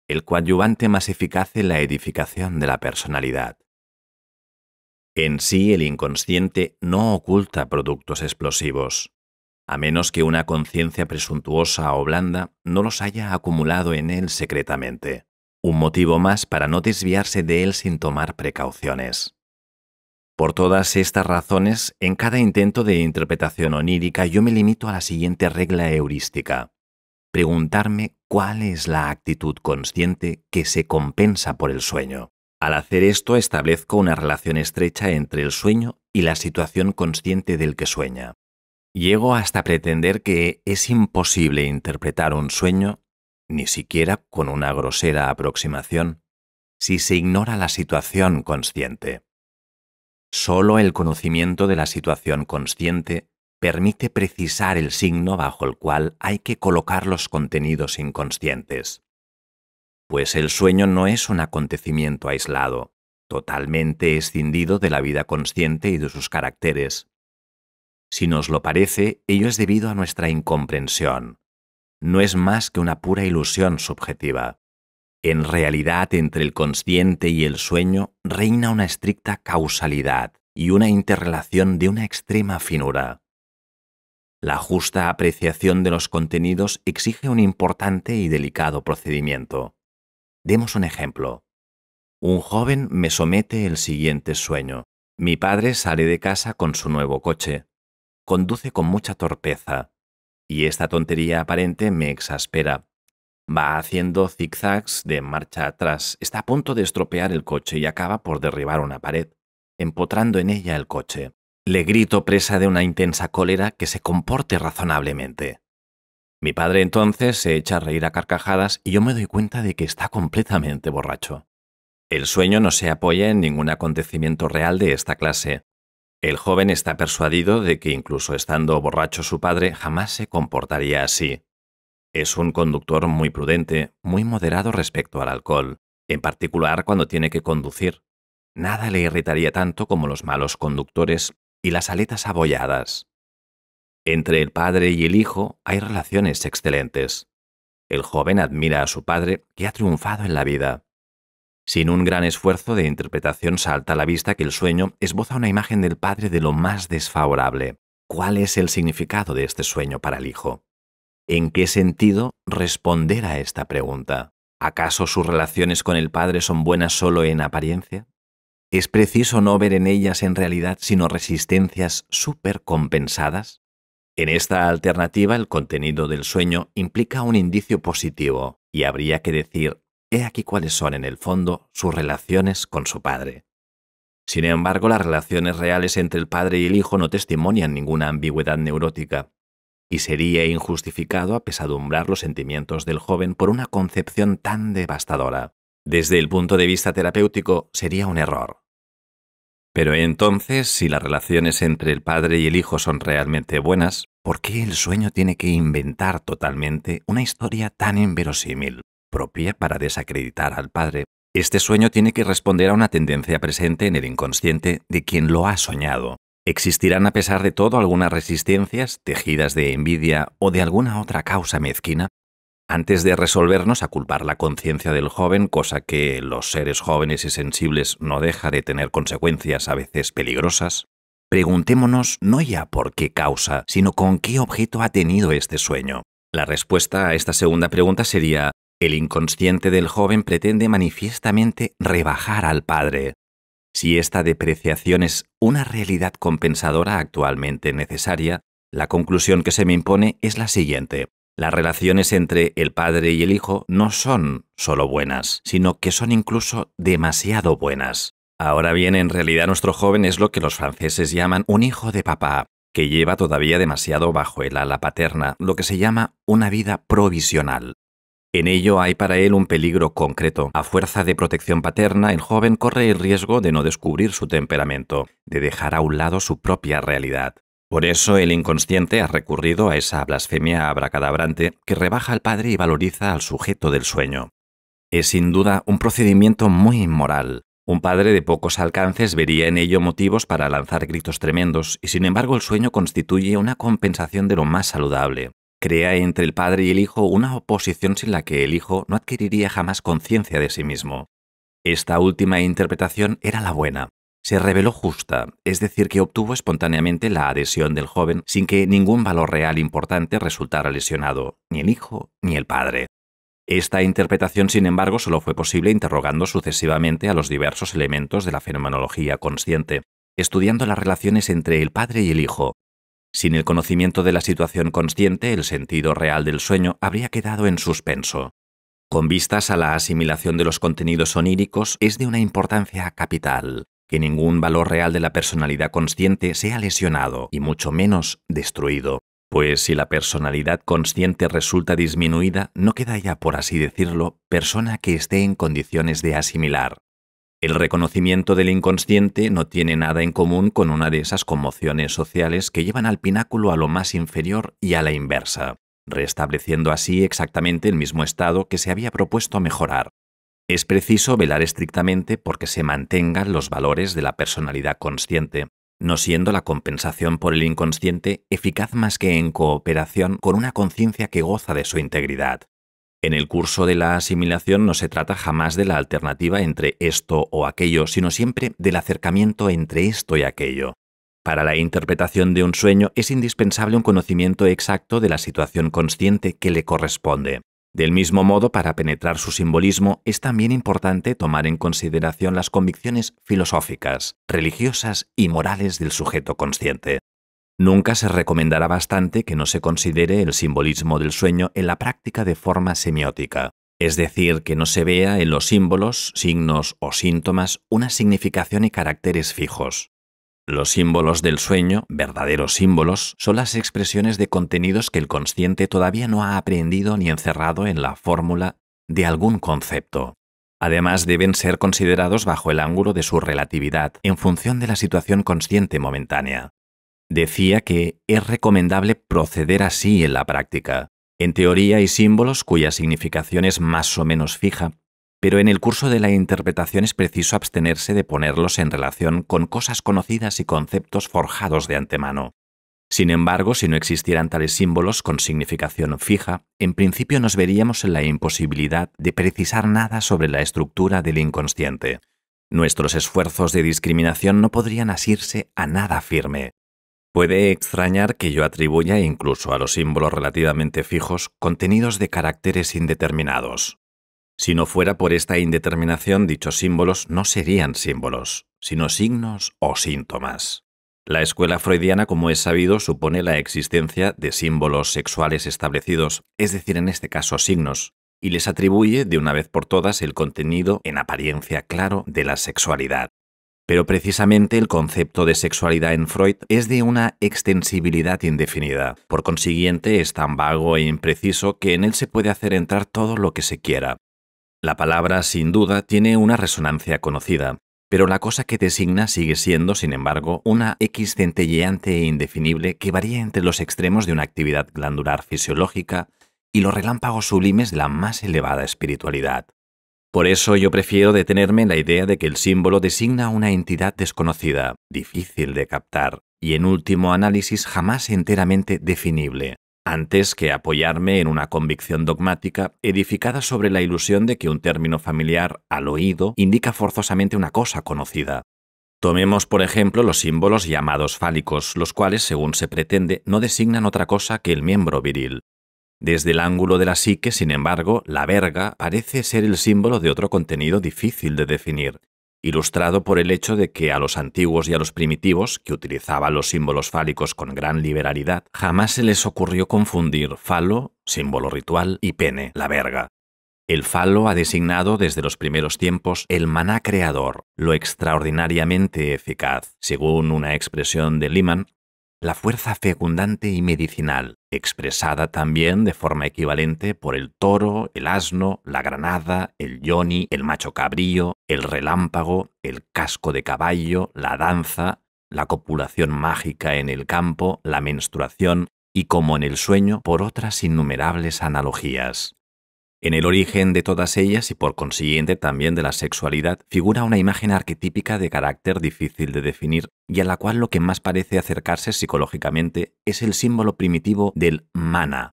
el coadyuvante más eficaz en la edificación de la personalidad. En sí el inconsciente no oculta productos explosivos, a menos que una conciencia presuntuosa o blanda no los haya acumulado en él secretamente. Un motivo más para no desviarse de él sin tomar precauciones. Por todas estas razones, en cada intento de interpretación onírica yo me limito a la siguiente regla heurística. Preguntarme cuál es la actitud consciente que se compensa por el sueño. Al hacer esto establezco una relación estrecha entre el sueño y la situación consciente del que sueña. Llego hasta pretender que es imposible interpretar un sueño, ni siquiera con una grosera aproximación, si se ignora la situación consciente. Solo el conocimiento de la situación consciente permite precisar el signo bajo el cual hay que colocar los contenidos inconscientes. Pues el sueño no es un acontecimiento aislado, totalmente escindido de la vida consciente y de sus caracteres, si nos lo parece, ello es debido a nuestra incomprensión. No es más que una pura ilusión subjetiva. En realidad, entre el consciente y el sueño reina una estricta causalidad y una interrelación de una extrema finura. La justa apreciación de los contenidos exige un importante y delicado procedimiento. Demos un ejemplo. Un joven me somete el siguiente sueño. Mi padre sale de casa con su nuevo coche conduce con mucha torpeza, y esta tontería aparente me exaspera. Va haciendo zigzags de marcha atrás, está a punto de estropear el coche y acaba por derribar una pared, empotrando en ella el coche. Le grito presa de una intensa cólera que se comporte razonablemente. Mi padre entonces se echa a reír a carcajadas y yo me doy cuenta de que está completamente borracho. El sueño no se apoya en ningún acontecimiento real de esta clase, el joven está persuadido de que incluso estando borracho su padre jamás se comportaría así. Es un conductor muy prudente, muy moderado respecto al alcohol, en particular cuando tiene que conducir. Nada le irritaría tanto como los malos conductores y las aletas abolladas. Entre el padre y el hijo hay relaciones excelentes. El joven admira a su padre que ha triunfado en la vida. Sin un gran esfuerzo de interpretación salta a la vista que el sueño esboza una imagen del padre de lo más desfavorable. ¿Cuál es el significado de este sueño para el hijo? ¿En qué sentido responder a esta pregunta? ¿Acaso sus relaciones con el padre son buenas solo en apariencia? ¿Es preciso no ver en ellas en realidad sino resistencias supercompensadas? En esta alternativa el contenido del sueño implica un indicio positivo y habría que decir He aquí cuáles son, en el fondo, sus relaciones con su padre. Sin embargo, las relaciones reales entre el padre y el hijo no testimonian ninguna ambigüedad neurótica, y sería injustificado apesadumbrar los sentimientos del joven por una concepción tan devastadora. Desde el punto de vista terapéutico, sería un error. Pero entonces, si las relaciones entre el padre y el hijo son realmente buenas, ¿por qué el sueño tiene que inventar totalmente una historia tan inverosímil? propia para desacreditar al padre. Este sueño tiene que responder a una tendencia presente en el inconsciente de quien lo ha soñado. Existirán a pesar de todo algunas resistencias, tejidas de envidia o de alguna otra causa mezquina, antes de resolvernos a culpar la conciencia del joven, cosa que los seres jóvenes y sensibles no deja de tener consecuencias a veces peligrosas, preguntémonos no ya por qué causa, sino con qué objeto ha tenido este sueño. La respuesta a esta segunda pregunta sería el inconsciente del joven pretende manifiestamente rebajar al padre. Si esta depreciación es una realidad compensadora actualmente necesaria, la conclusión que se me impone es la siguiente. Las relaciones entre el padre y el hijo no son solo buenas, sino que son incluso demasiado buenas. Ahora bien, en realidad nuestro joven es lo que los franceses llaman un hijo de papá, que lleva todavía demasiado bajo el ala paterna, lo que se llama una vida provisional. En ello hay para él un peligro concreto. A fuerza de protección paterna, el joven corre el riesgo de no descubrir su temperamento, de dejar a un lado su propia realidad. Por eso el inconsciente ha recurrido a esa blasfemia abracadabrante que rebaja al padre y valoriza al sujeto del sueño. Es sin duda un procedimiento muy inmoral. Un padre de pocos alcances vería en ello motivos para lanzar gritos tremendos y sin embargo el sueño constituye una compensación de lo más saludable crea entre el padre y el hijo una oposición sin la que el hijo no adquiriría jamás conciencia de sí mismo. Esta última interpretación era la buena. Se reveló justa, es decir, que obtuvo espontáneamente la adhesión del joven sin que ningún valor real importante resultara lesionado, ni el hijo ni el padre. Esta interpretación, sin embargo, solo fue posible interrogando sucesivamente a los diversos elementos de la fenomenología consciente, estudiando las relaciones entre el padre y el hijo, sin el conocimiento de la situación consciente, el sentido real del sueño habría quedado en suspenso. Con vistas a la asimilación de los contenidos oníricos, es de una importancia capital que ningún valor real de la personalidad consciente sea lesionado y mucho menos destruido. Pues si la personalidad consciente resulta disminuida, no queda ya, por así decirlo, persona que esté en condiciones de asimilar. El reconocimiento del inconsciente no tiene nada en común con una de esas conmociones sociales que llevan al pináculo a lo más inferior y a la inversa, restableciendo así exactamente el mismo estado que se había propuesto mejorar. Es preciso velar estrictamente porque se mantengan los valores de la personalidad consciente, no siendo la compensación por el inconsciente eficaz más que en cooperación con una conciencia que goza de su integridad. En el curso de la asimilación no se trata jamás de la alternativa entre esto o aquello, sino siempre del acercamiento entre esto y aquello. Para la interpretación de un sueño es indispensable un conocimiento exacto de la situación consciente que le corresponde. Del mismo modo, para penetrar su simbolismo es también importante tomar en consideración las convicciones filosóficas, religiosas y morales del sujeto consciente. Nunca se recomendará bastante que no se considere el simbolismo del sueño en la práctica de forma semiótica, es decir, que no se vea en los símbolos, signos o síntomas una significación y caracteres fijos. Los símbolos del sueño, verdaderos símbolos, son las expresiones de contenidos que el consciente todavía no ha aprendido ni encerrado en la fórmula de algún concepto. Además, deben ser considerados bajo el ángulo de su relatividad en función de la situación consciente momentánea decía que es recomendable proceder así en la práctica. En teoría hay símbolos cuya significación es más o menos fija, pero en el curso de la interpretación es preciso abstenerse de ponerlos en relación con cosas conocidas y conceptos forjados de antemano. Sin embargo, si no existieran tales símbolos con significación fija, en principio nos veríamos en la imposibilidad de precisar nada sobre la estructura del inconsciente. Nuestros esfuerzos de discriminación no podrían asirse a nada firme. Puede extrañar que yo atribuya incluso a los símbolos relativamente fijos contenidos de caracteres indeterminados. Si no fuera por esta indeterminación, dichos símbolos no serían símbolos, sino signos o síntomas. La escuela freudiana, como es sabido, supone la existencia de símbolos sexuales establecidos, es decir, en este caso signos, y les atribuye de una vez por todas el contenido en apariencia claro de la sexualidad. Pero precisamente el concepto de sexualidad en Freud es de una extensibilidad indefinida. Por consiguiente, es tan vago e impreciso que en él se puede hacer entrar todo lo que se quiera. La palabra, sin duda, tiene una resonancia conocida, pero la cosa que designa sigue siendo, sin embargo, una X centelleante e indefinible que varía entre los extremos de una actividad glandular fisiológica y los relámpagos sublimes de la más elevada espiritualidad. Por eso yo prefiero detenerme en la idea de que el símbolo designa una entidad desconocida, difícil de captar y en último análisis jamás enteramente definible, antes que apoyarme en una convicción dogmática edificada sobre la ilusión de que un término familiar al oído indica forzosamente una cosa conocida. Tomemos, por ejemplo, los símbolos llamados fálicos, los cuales, según se pretende, no designan otra cosa que el miembro viril, desde el ángulo de la psique, sin embargo, la verga parece ser el símbolo de otro contenido difícil de definir, ilustrado por el hecho de que a los antiguos y a los primitivos, que utilizaban los símbolos fálicos con gran liberalidad, jamás se les ocurrió confundir falo, símbolo ritual, y pene, la verga. El falo ha designado desde los primeros tiempos el maná creador, lo extraordinariamente eficaz, según una expresión de Lehmann, la fuerza fecundante y medicinal, expresada también de forma equivalente por el toro, el asno, la granada, el yoni, el macho cabrío, el relámpago, el casco de caballo, la danza, la copulación mágica en el campo, la menstruación y como en el sueño por otras innumerables analogías. En el origen de todas ellas y por consiguiente también de la sexualidad figura una imagen arquetípica de carácter difícil de definir y a la cual lo que más parece acercarse psicológicamente es el símbolo primitivo del mana.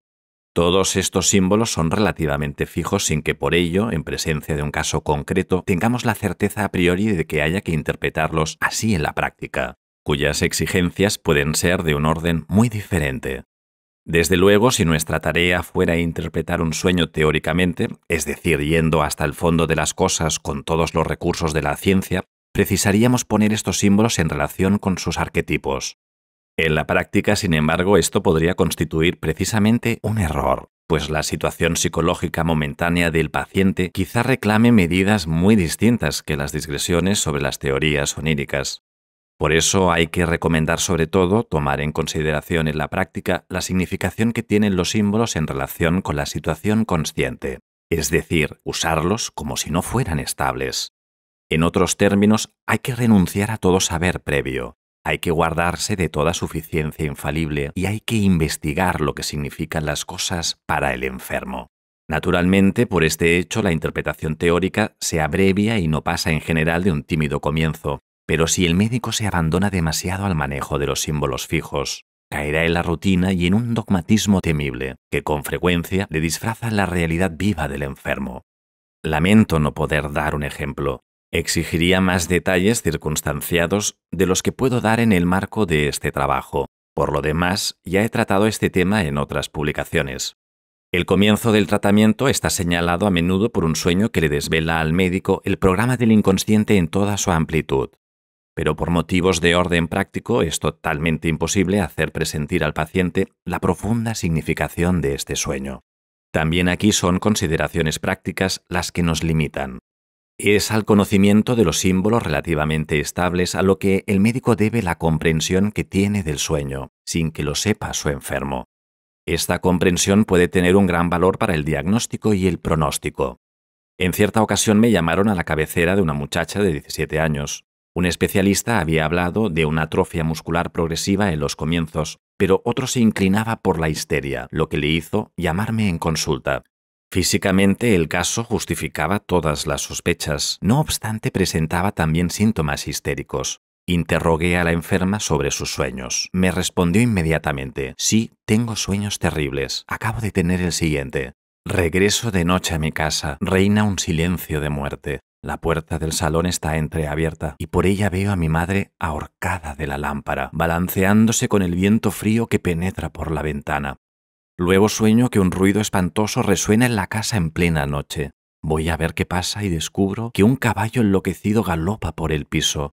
Todos estos símbolos son relativamente fijos sin que por ello, en presencia de un caso concreto, tengamos la certeza a priori de que haya que interpretarlos así en la práctica, cuyas exigencias pueden ser de un orden muy diferente. Desde luego, si nuestra tarea fuera interpretar un sueño teóricamente, es decir, yendo hasta el fondo de las cosas con todos los recursos de la ciencia, precisaríamos poner estos símbolos en relación con sus arquetipos. En la práctica, sin embargo, esto podría constituir precisamente un error, pues la situación psicológica momentánea del paciente quizá reclame medidas muy distintas que las digresiones sobre las teorías oníricas. Por eso hay que recomendar sobre todo tomar en consideración en la práctica la significación que tienen los símbolos en relación con la situación consciente, es decir, usarlos como si no fueran estables. En otros términos, hay que renunciar a todo saber previo, hay que guardarse de toda suficiencia infalible y hay que investigar lo que significan las cosas para el enfermo. Naturalmente, por este hecho, la interpretación teórica se abrevia y no pasa en general de un tímido comienzo, pero si el médico se abandona demasiado al manejo de los símbolos fijos, caerá en la rutina y en un dogmatismo temible, que con frecuencia le disfraza la realidad viva del enfermo. Lamento no poder dar un ejemplo. Exigiría más detalles circunstanciados de los que puedo dar en el marco de este trabajo. Por lo demás, ya he tratado este tema en otras publicaciones. El comienzo del tratamiento está señalado a menudo por un sueño que le desvela al médico el programa del inconsciente en toda su amplitud pero por motivos de orden práctico es totalmente imposible hacer presentir al paciente la profunda significación de este sueño. También aquí son consideraciones prácticas las que nos limitan. Es al conocimiento de los símbolos relativamente estables a lo que el médico debe la comprensión que tiene del sueño, sin que lo sepa su enfermo. Esta comprensión puede tener un gran valor para el diagnóstico y el pronóstico. En cierta ocasión me llamaron a la cabecera de una muchacha de 17 años. Un especialista había hablado de una atrofia muscular progresiva en los comienzos, pero otro se inclinaba por la histeria, lo que le hizo llamarme en consulta. Físicamente el caso justificaba todas las sospechas, no obstante presentaba también síntomas histéricos. Interrogué a la enferma sobre sus sueños. Me respondió inmediatamente, sí, tengo sueños terribles, acabo de tener el siguiente. Regreso de noche a mi casa, reina un silencio de muerte. La puerta del salón está entreabierta y por ella veo a mi madre ahorcada de la lámpara, balanceándose con el viento frío que penetra por la ventana. Luego sueño que un ruido espantoso resuena en la casa en plena noche. Voy a ver qué pasa y descubro que un caballo enloquecido galopa por el piso.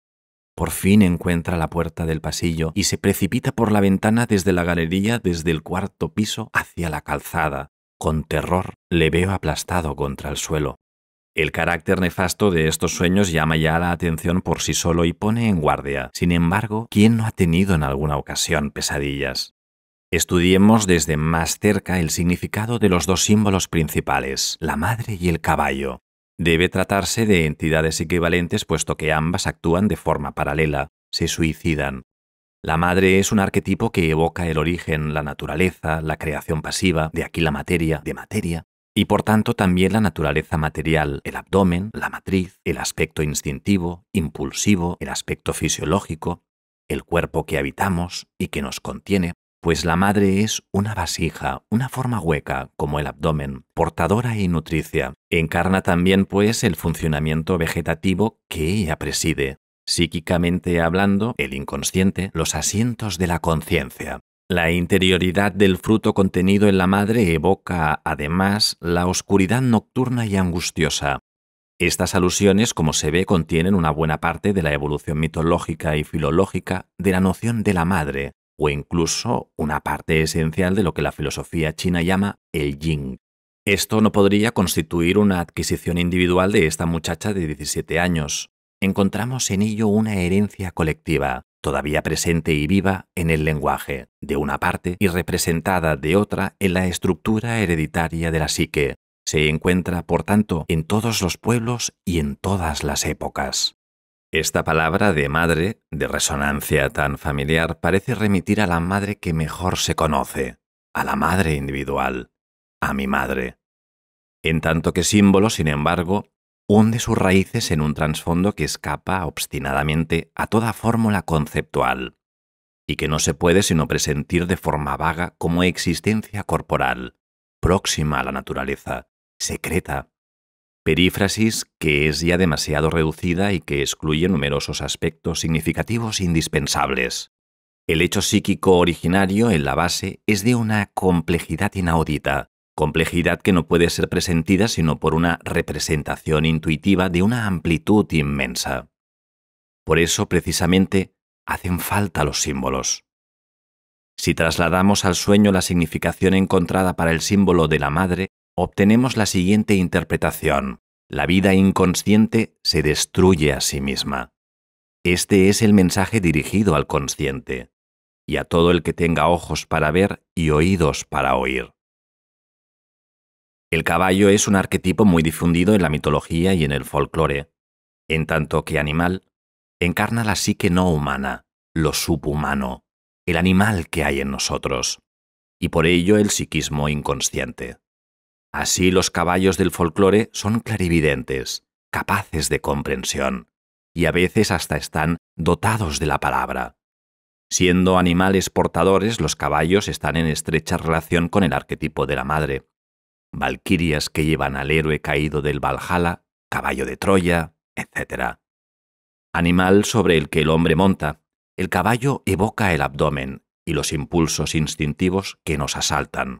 Por fin encuentra la puerta del pasillo y se precipita por la ventana desde la galería desde el cuarto piso hacia la calzada. Con terror le veo aplastado contra el suelo. El carácter nefasto de estos sueños llama ya la atención por sí solo y pone en guardia. Sin embargo, ¿quién no ha tenido en alguna ocasión pesadillas? Estudiemos desde más cerca el significado de los dos símbolos principales, la madre y el caballo. Debe tratarse de entidades equivalentes puesto que ambas actúan de forma paralela, se suicidan. La madre es un arquetipo que evoca el origen, la naturaleza, la creación pasiva, de aquí la materia, de materia, y por tanto también la naturaleza material, el abdomen, la matriz, el aspecto instintivo, impulsivo, el aspecto fisiológico, el cuerpo que habitamos y que nos contiene, pues la madre es una vasija, una forma hueca, como el abdomen, portadora y nutricia. Encarna también, pues, el funcionamiento vegetativo que ella preside, psíquicamente hablando, el inconsciente, los asientos de la conciencia. La interioridad del fruto contenido en la madre evoca, además, la oscuridad nocturna y angustiosa. Estas alusiones, como se ve, contienen una buena parte de la evolución mitológica y filológica de la noción de la madre, o incluso una parte esencial de lo que la filosofía china llama el yin. Esto no podría constituir una adquisición individual de esta muchacha de 17 años. Encontramos en ello una herencia colectiva todavía presente y viva en el lenguaje, de una parte, y representada de otra en la estructura hereditaria de la psique. Se encuentra, por tanto, en todos los pueblos y en todas las épocas. Esta palabra de madre, de resonancia tan familiar, parece remitir a la madre que mejor se conoce, a la madre individual, a mi madre. En tanto que símbolo, sin embargo, hunde sus raíces en un trasfondo que escapa obstinadamente a toda fórmula conceptual y que no se puede sino presentir de forma vaga como existencia corporal, próxima a la naturaleza, secreta, perífrasis que es ya demasiado reducida y que excluye numerosos aspectos significativos indispensables. El hecho psíquico originario en la base es de una complejidad inaudita, complejidad que no puede ser presentida sino por una representación intuitiva de una amplitud inmensa. Por eso, precisamente, hacen falta los símbolos. Si trasladamos al sueño la significación encontrada para el símbolo de la madre, obtenemos la siguiente interpretación. La vida inconsciente se destruye a sí misma. Este es el mensaje dirigido al consciente y a todo el que tenga ojos para ver y oídos para oír. El caballo es un arquetipo muy difundido en la mitología y en el folclore, en tanto que animal encarna la psique no humana, lo subhumano, el animal que hay en nosotros, y por ello el psiquismo inconsciente. Así los caballos del folclore son clarividentes, capaces de comprensión, y a veces hasta están dotados de la palabra. Siendo animales portadores, los caballos están en estrecha relación con el arquetipo de la madre, valquirias que llevan al héroe caído del Valhalla, caballo de Troya, etc. Animal sobre el que el hombre monta, el caballo evoca el abdomen y los impulsos instintivos que nos asaltan.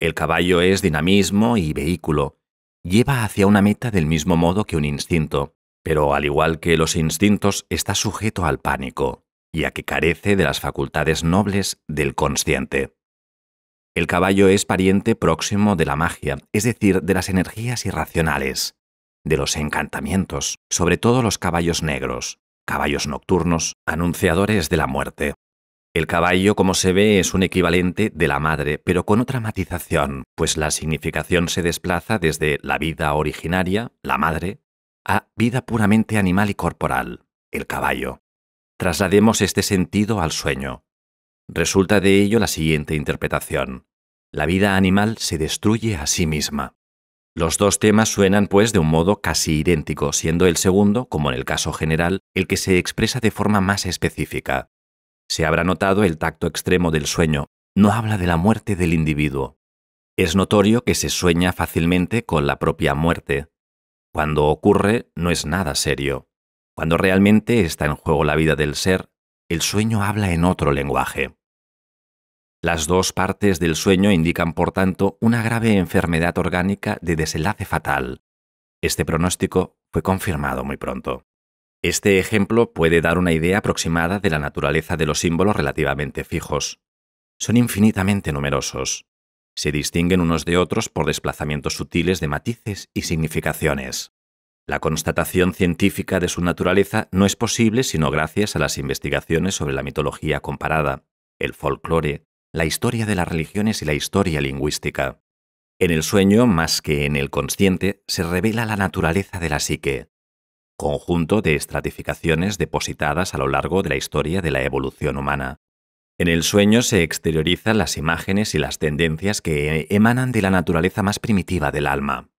El caballo es dinamismo y vehículo, lleva hacia una meta del mismo modo que un instinto, pero al igual que los instintos está sujeto al pánico, ya que carece de las facultades nobles del consciente. El caballo es pariente próximo de la magia, es decir, de las energías irracionales, de los encantamientos, sobre todo los caballos negros, caballos nocturnos, anunciadores de la muerte. El caballo, como se ve, es un equivalente de la madre, pero con otra matización, pues la significación se desplaza desde la vida originaria, la madre, a vida puramente animal y corporal, el caballo. Traslademos este sentido al sueño. Resulta de ello la siguiente interpretación la vida animal se destruye a sí misma. Los dos temas suenan, pues, de un modo casi idéntico, siendo el segundo, como en el caso general, el que se expresa de forma más específica. Se habrá notado el tacto extremo del sueño, no habla de la muerte del individuo. Es notorio que se sueña fácilmente con la propia muerte. Cuando ocurre, no es nada serio. Cuando realmente está en juego la vida del ser, el sueño habla en otro lenguaje. Las dos partes del sueño indican, por tanto, una grave enfermedad orgánica de desenlace fatal. Este pronóstico fue confirmado muy pronto. Este ejemplo puede dar una idea aproximada de la naturaleza de los símbolos relativamente fijos. Son infinitamente numerosos. Se distinguen unos de otros por desplazamientos sutiles de matices y significaciones. La constatación científica de su naturaleza no es posible sino gracias a las investigaciones sobre la mitología comparada, el folclore, la historia de las religiones y la historia lingüística. En el sueño, más que en el consciente, se revela la naturaleza de la psique, conjunto de estratificaciones depositadas a lo largo de la historia de la evolución humana. En el sueño se exteriorizan las imágenes y las tendencias que emanan de la naturaleza más primitiva del alma.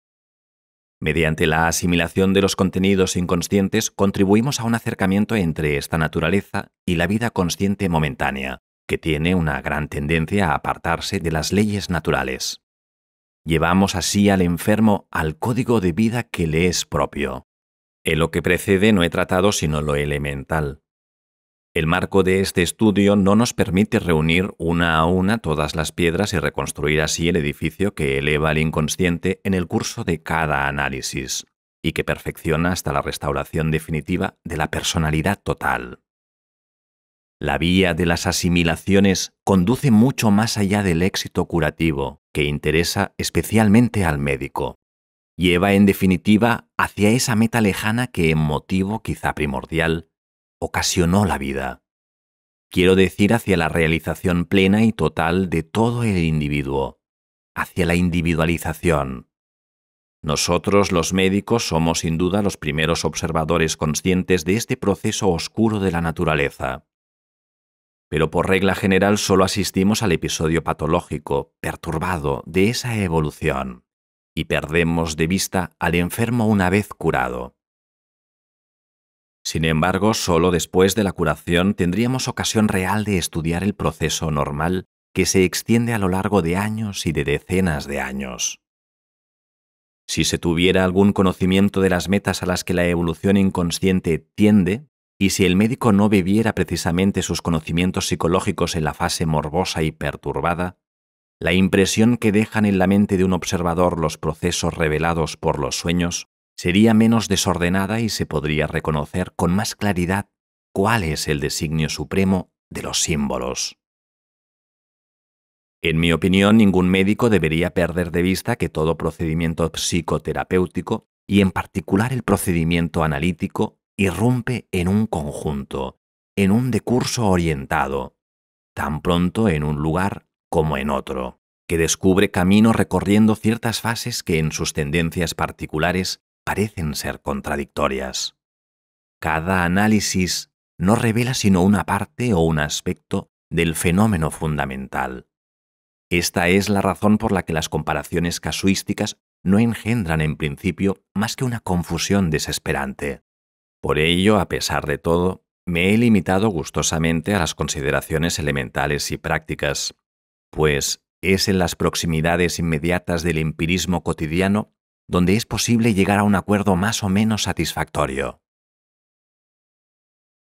Mediante la asimilación de los contenidos inconscientes contribuimos a un acercamiento entre esta naturaleza y la vida consciente momentánea que tiene una gran tendencia a apartarse de las leyes naturales. Llevamos así al enfermo al código de vida que le es propio. En lo que precede no he tratado sino lo elemental. El marco de este estudio no nos permite reunir una a una todas las piedras y reconstruir así el edificio que eleva al inconsciente en el curso de cada análisis y que perfecciona hasta la restauración definitiva de la personalidad total. La vía de las asimilaciones conduce mucho más allá del éxito curativo, que interesa especialmente al médico. Lleva en definitiva hacia esa meta lejana que en motivo quizá primordial ocasionó la vida. Quiero decir hacia la realización plena y total de todo el individuo, hacia la individualización. Nosotros los médicos somos sin duda los primeros observadores conscientes de este proceso oscuro de la naturaleza pero por regla general solo asistimos al episodio patológico, perturbado, de esa evolución, y perdemos de vista al enfermo una vez curado. Sin embargo, solo después de la curación tendríamos ocasión real de estudiar el proceso normal que se extiende a lo largo de años y de decenas de años. Si se tuviera algún conocimiento de las metas a las que la evolución inconsciente tiende, y si el médico no bebiera precisamente sus conocimientos psicológicos en la fase morbosa y perturbada, la impresión que dejan en la mente de un observador los procesos revelados por los sueños sería menos desordenada y se podría reconocer con más claridad cuál es el designio supremo de los símbolos. En mi opinión, ningún médico debería perder de vista que todo procedimiento psicoterapéutico, y en particular el procedimiento analítico, irrumpe en un conjunto, en un decurso orientado, tan pronto en un lugar como en otro, que descubre camino recorriendo ciertas fases que en sus tendencias particulares parecen ser contradictorias. Cada análisis no revela sino una parte o un aspecto del fenómeno fundamental. Esta es la razón por la que las comparaciones casuísticas no engendran en principio más que una confusión desesperante. Por ello, a pesar de todo, me he limitado gustosamente a las consideraciones elementales y prácticas, pues es en las proximidades inmediatas del empirismo cotidiano donde es posible llegar a un acuerdo más o menos satisfactorio.